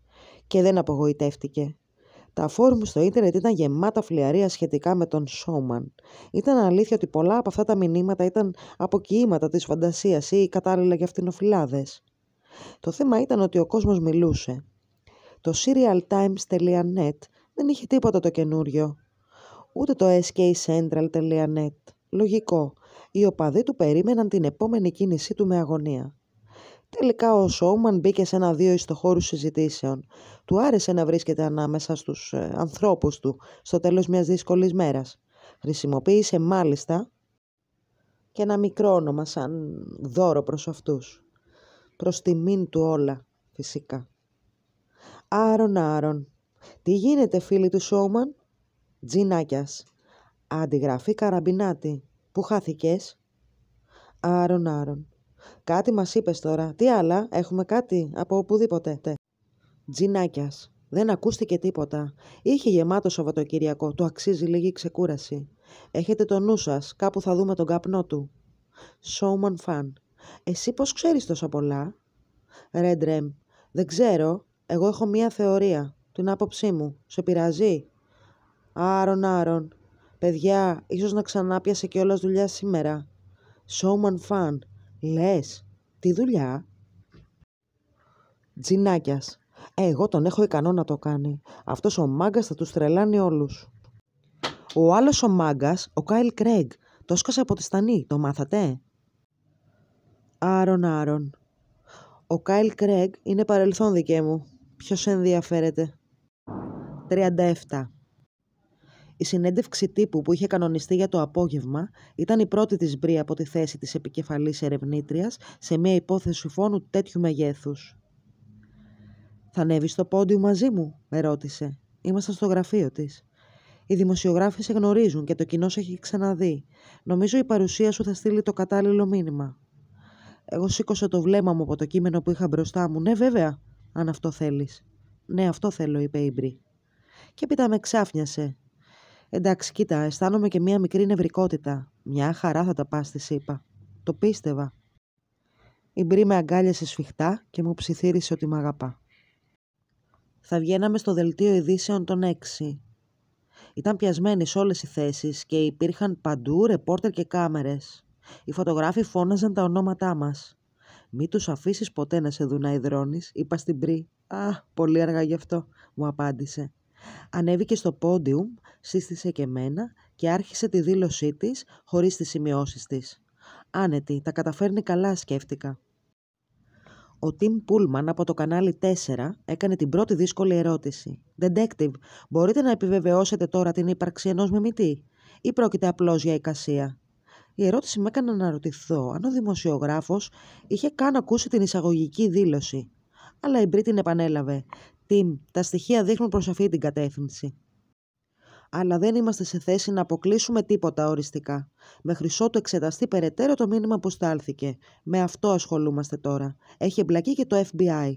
και δεν απογοητεύτηκε. Τα φόρουμ στο ίντερνετ ήταν γεμάτα φλιαρία σχετικά με τον Σόμαν. Ήταν αλήθεια ότι πολλά από αυτά τα μηνύματα ήταν αποκοιήματα της φαντασίας ή κατάλληλα για αυτινοφυλάδες. Το θέμα ήταν ότι ο κόσμος μιλούσε. Το serialtimes.net δεν είχε τίποτα το καινούριο. Ούτε το skcentral.net. Λογικό. Οι οπαδοί του περίμεναν την επόμενη κίνησή του με αγωνία. Τελικά ο Σόουμαν μπήκε σε ένα-δύο ιστοχώρους συζητήσεων. Του άρεσε να βρίσκεται ανάμεσα στους ε, ανθρώπους του στο τέλος μιας δύσκολης μέρας. Χρησιμοποίησε μάλιστα και ένα μικρό όνομα σαν δώρο προς αυτούς. Προς τιμήν του όλα φυσικά. Άρον Άρον. Τι γίνεται φίλοι του Σόουμαν. Τζινάκιας. Αντιγραφή καραμπινάτη. Που χάθηκες. Άρον Άρον. Κάτι μας είπες τώρα. Τι άλλα, έχουμε κάτι από οπουδήποτε. Τζινάκιας. Δεν ακούστηκε τίποτα. Είχε γεμάτο Σαββατοκύριακο. Το αξίζει λίγη ξεκούραση. Έχετε το νου σας. Κάπου θα δούμε τον καπνό του. Σόμον Φαν. Εσύ πώς ξέρεις τόσα πολλά. «Ρεντρέμ. Δεν ξέρω. Εγώ έχω μία θεωρία. Την άποψή μου. Σε πειράζει. Άρον, άρον. Παιδιά, ίσως να ξανάπιασε κιόλας δουλειά σήμερα. Showman φαν. Λες, τη δουλειά. Τζινάκιας. «Ε, εγώ τον έχω ικανό να το κάνει. Αυτός ο μάγκας θα τους τρελάνει όλους. Ο άλλος ο μάγκας, ο Κάιλ Κρέγκ, το σκάσε από τη στανή, το μάθατε. Άρον, άρον. Ο Κάιλ Κρέγκ είναι παρελθόν δικέ μου. Ποιος ενδιαφέρεται. 37. Η συνέντευξη τύπου που είχε κανονιστεί για το απόγευμα ήταν η πρώτη της Μπρή από τη θέση της επικεφαλής ερευνήτριας σε μια υπόθεση φόνου τέτοιου μεγέθους. «Θα ανέβεις στο πόντιου μαζί μου» με ρώτησε. «Είμαστε στο γραφείο της. Οι δημοσιογράφοι σε γνωρίζουν και το κοινό σε έχει ξαναδεί. Νομίζω η παρουσία σου θα στείλει το κατάλληλο μήνυμα. Εγώ σήκωσα το βλέμμα μου από το κείμενο που είχα μπροστά μου. Ναι, βέβαια, αν αυτό θέλεις. Ναι, αυτό θέλω, είπε η Μπρι. Και έπειτα με ξάφνιασε. Εντάξει, κοίτα, αισθάνομαι και μία μικρή νευρικότητα. Μια χαρά θα τα πας, τη είπα. Το πίστευα. Η Μπρή με αγκάλιασε σφιχτά και μου ψιθύρισε ότι με αγαπά. Θα βγαίναμε στο δελτίο ειδήσεων των έξι». Ήταν πιασμένοι σε όλες οι θέσεις και υπήρχαν παντού ρεπόρτερ και κάμερες. Οι φωτογράφοι φώναζαν τα ονόματά μας. «Μη τους αφήσεις ποτέ να σε δουν είπα στην Πρι. «Α, πολύ αργά γι' αυτό», μου απάντησε. Ανέβηκε στο πόντιουμ, σύστησε και μένα και άρχισε τη δήλωσή της χωρίς τις σημειώσεις της. Άνετη, τα καταφέρνει καλά σκέφτηκα. Ο Τιμ Πούλμαν από το κανάλι 4 έκανε την πρώτη δύσκολη ερώτηση. Detective, μπορείτε να επιβεβαιώσετε τώρα την ύπαρξη ενός μιμητή ή πρόκειται απλώς για εικασία. Η ερώτηση με έκανε να ρωτηθώ αν ο δημοσιογράφος είχε καν ακούσει την εισαγωγική δήλωση. Αλλά η Μπρίτιν επανέλαβε. Τιμ, Τα στοιχεία δείχνουν προς αυτή την κατεύθυνση. Αλλά δεν είμαστε σε θέση να αποκλείσουμε τίποτα οριστικά. χρυσό το εξεταστεί περαιτέρω το μήνυμα που στάλθηκε. Με αυτό ασχολούμαστε τώρα. Έχει εμπλακεί και το FBI.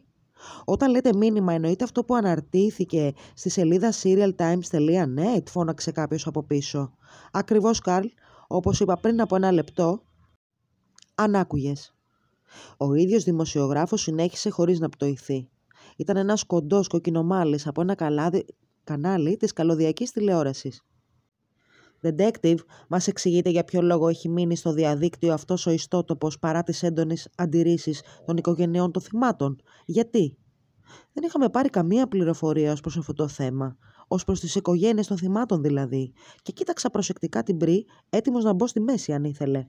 Όταν λέτε μήνυμα εννοείται αυτό που αναρτήθηκε στη σελίδα serialtimes.net, φώναξε κάποιος από πίσω. Ακριβώς Καρλ, όπως είπα πριν από ένα λεπτό, ανάκουγες. Ο ίδιος δημοσιογράφος συνέχισε χωρίς να πτωηθεί. Ήταν ένας κοντός κοκκινομάλης από ένα καλάδι, κανάλι της καλωδιακής τηλεόρασης. Detective μας εξηγείται για ποιο λόγο έχει μείνει στο διαδίκτυο αυτός ο ιστότοπος παρά τις έντονες αντιρρήσεις των οικογενειών των θυμάτων. Γιατί. Δεν είχαμε πάρει καμία πληροφορία ως προς αυτό το θέμα. Ως προς τις οικογένειες των θυμάτων δηλαδή. Και κοίταξα προσεκτικά την Πρι, έτοιμος να μπω στη μέση αν ήθελε.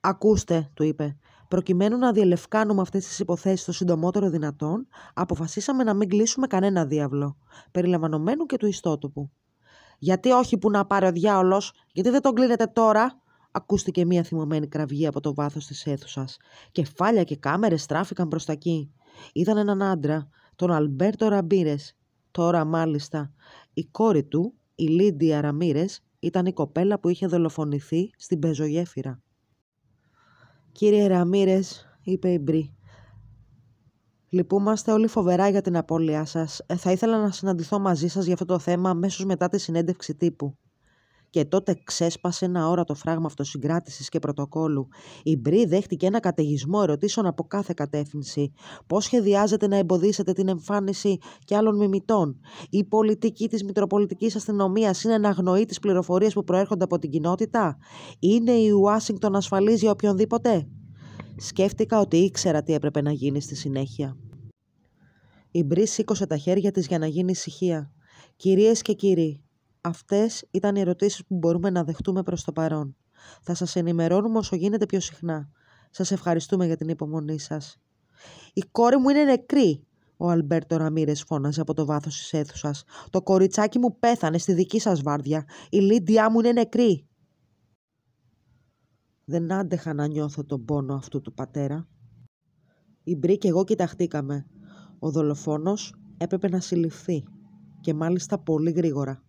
Ακούστε, του είπε, Προκειμένου να διελευκάνουμε αυτές τις υποθέσεις το συντομότερο δυνατόν, αποφασίσαμε να μην κλείσουμε κανένα διάβλο, περιλαμβανομένου και του ιστότοπου. Γιατί όχι που να πάρει ο διάολος, γιατί δεν τον κλείνετε τώρα, ακούστηκε μία θυμωμένη κραυγή από το βάθος της αίθουσας. Κεφάλια και κάμερες στράφηκαν προς τα εκεί. Είδαν έναν άντρα, τον Αλμπέρτο Ραμπύρες. Τώρα μάλιστα, η κόρη του, η Λίντια Ραμύρε, ήταν η κοπέλα που είχε δολοφονηθεί στην πεζογέφυρα. «Κύριε Ραμύρες», είπε η Μπρι, Λυπούμαστε όλοι φοβερά για την απώλειά σας. Ε, θα ήθελα να συναντηθώ μαζί σας για αυτό το θέμα αμέσως μετά τη συνέντευξη τύπου και τότε ξέσπασε ένα όρατο φράγμα αυτοσυγκράτησης και πρωτοκόλου. Η Μπρι δέχτηκε ένα καταιγισμό ερωτήσεων από κάθε κατεύθυνση. Πώς σχεδιάζετε να εμποδίσετε την εμφάνιση και άλλων μιμητών. Η πολιτική της Μητροπολιτικής Αστυνομίας είναι να αγνοεί τις πληροφορίες που προέρχονται από την κοινότητα. Είναι η Ουάσιγκτον ασφαλής για οποιονδήποτε. Σκέφτηκα ότι ήξερα τι έπρεπε να γίνει στη συνέχεια. Η Μπρι σήκωσε τα χέρια της για να γίνει ησυχία. Κυρίες και κύριοι, Αυτές ήταν οι ερωτήσεις που μπορούμε να δεχτούμε προς το παρόν. Θα σας ενημερώνουμε όσο γίνεται πιο συχνά. Σας ευχαριστούμε για την υπομονή σας. «Η κόρη μου είναι νεκρή», ο Αλμπέρτο Ραμίρες φώναζε από το βάθος της αίθουσας. Το κοριτσάκι μου πέθανε στη δική σας βάρδια. Η Λίντια μου είναι νεκρή. Δεν άντεχα να νιώθω τον πόνο αυτού του πατέρα. Η Μπρί και εγώ κοιταχτήκαμε. Ο δολοφόνος έπρεπε να νιωθω τον πονο αυτου του πατερα η μπρη και μάλιστα πολύ γρήγορα.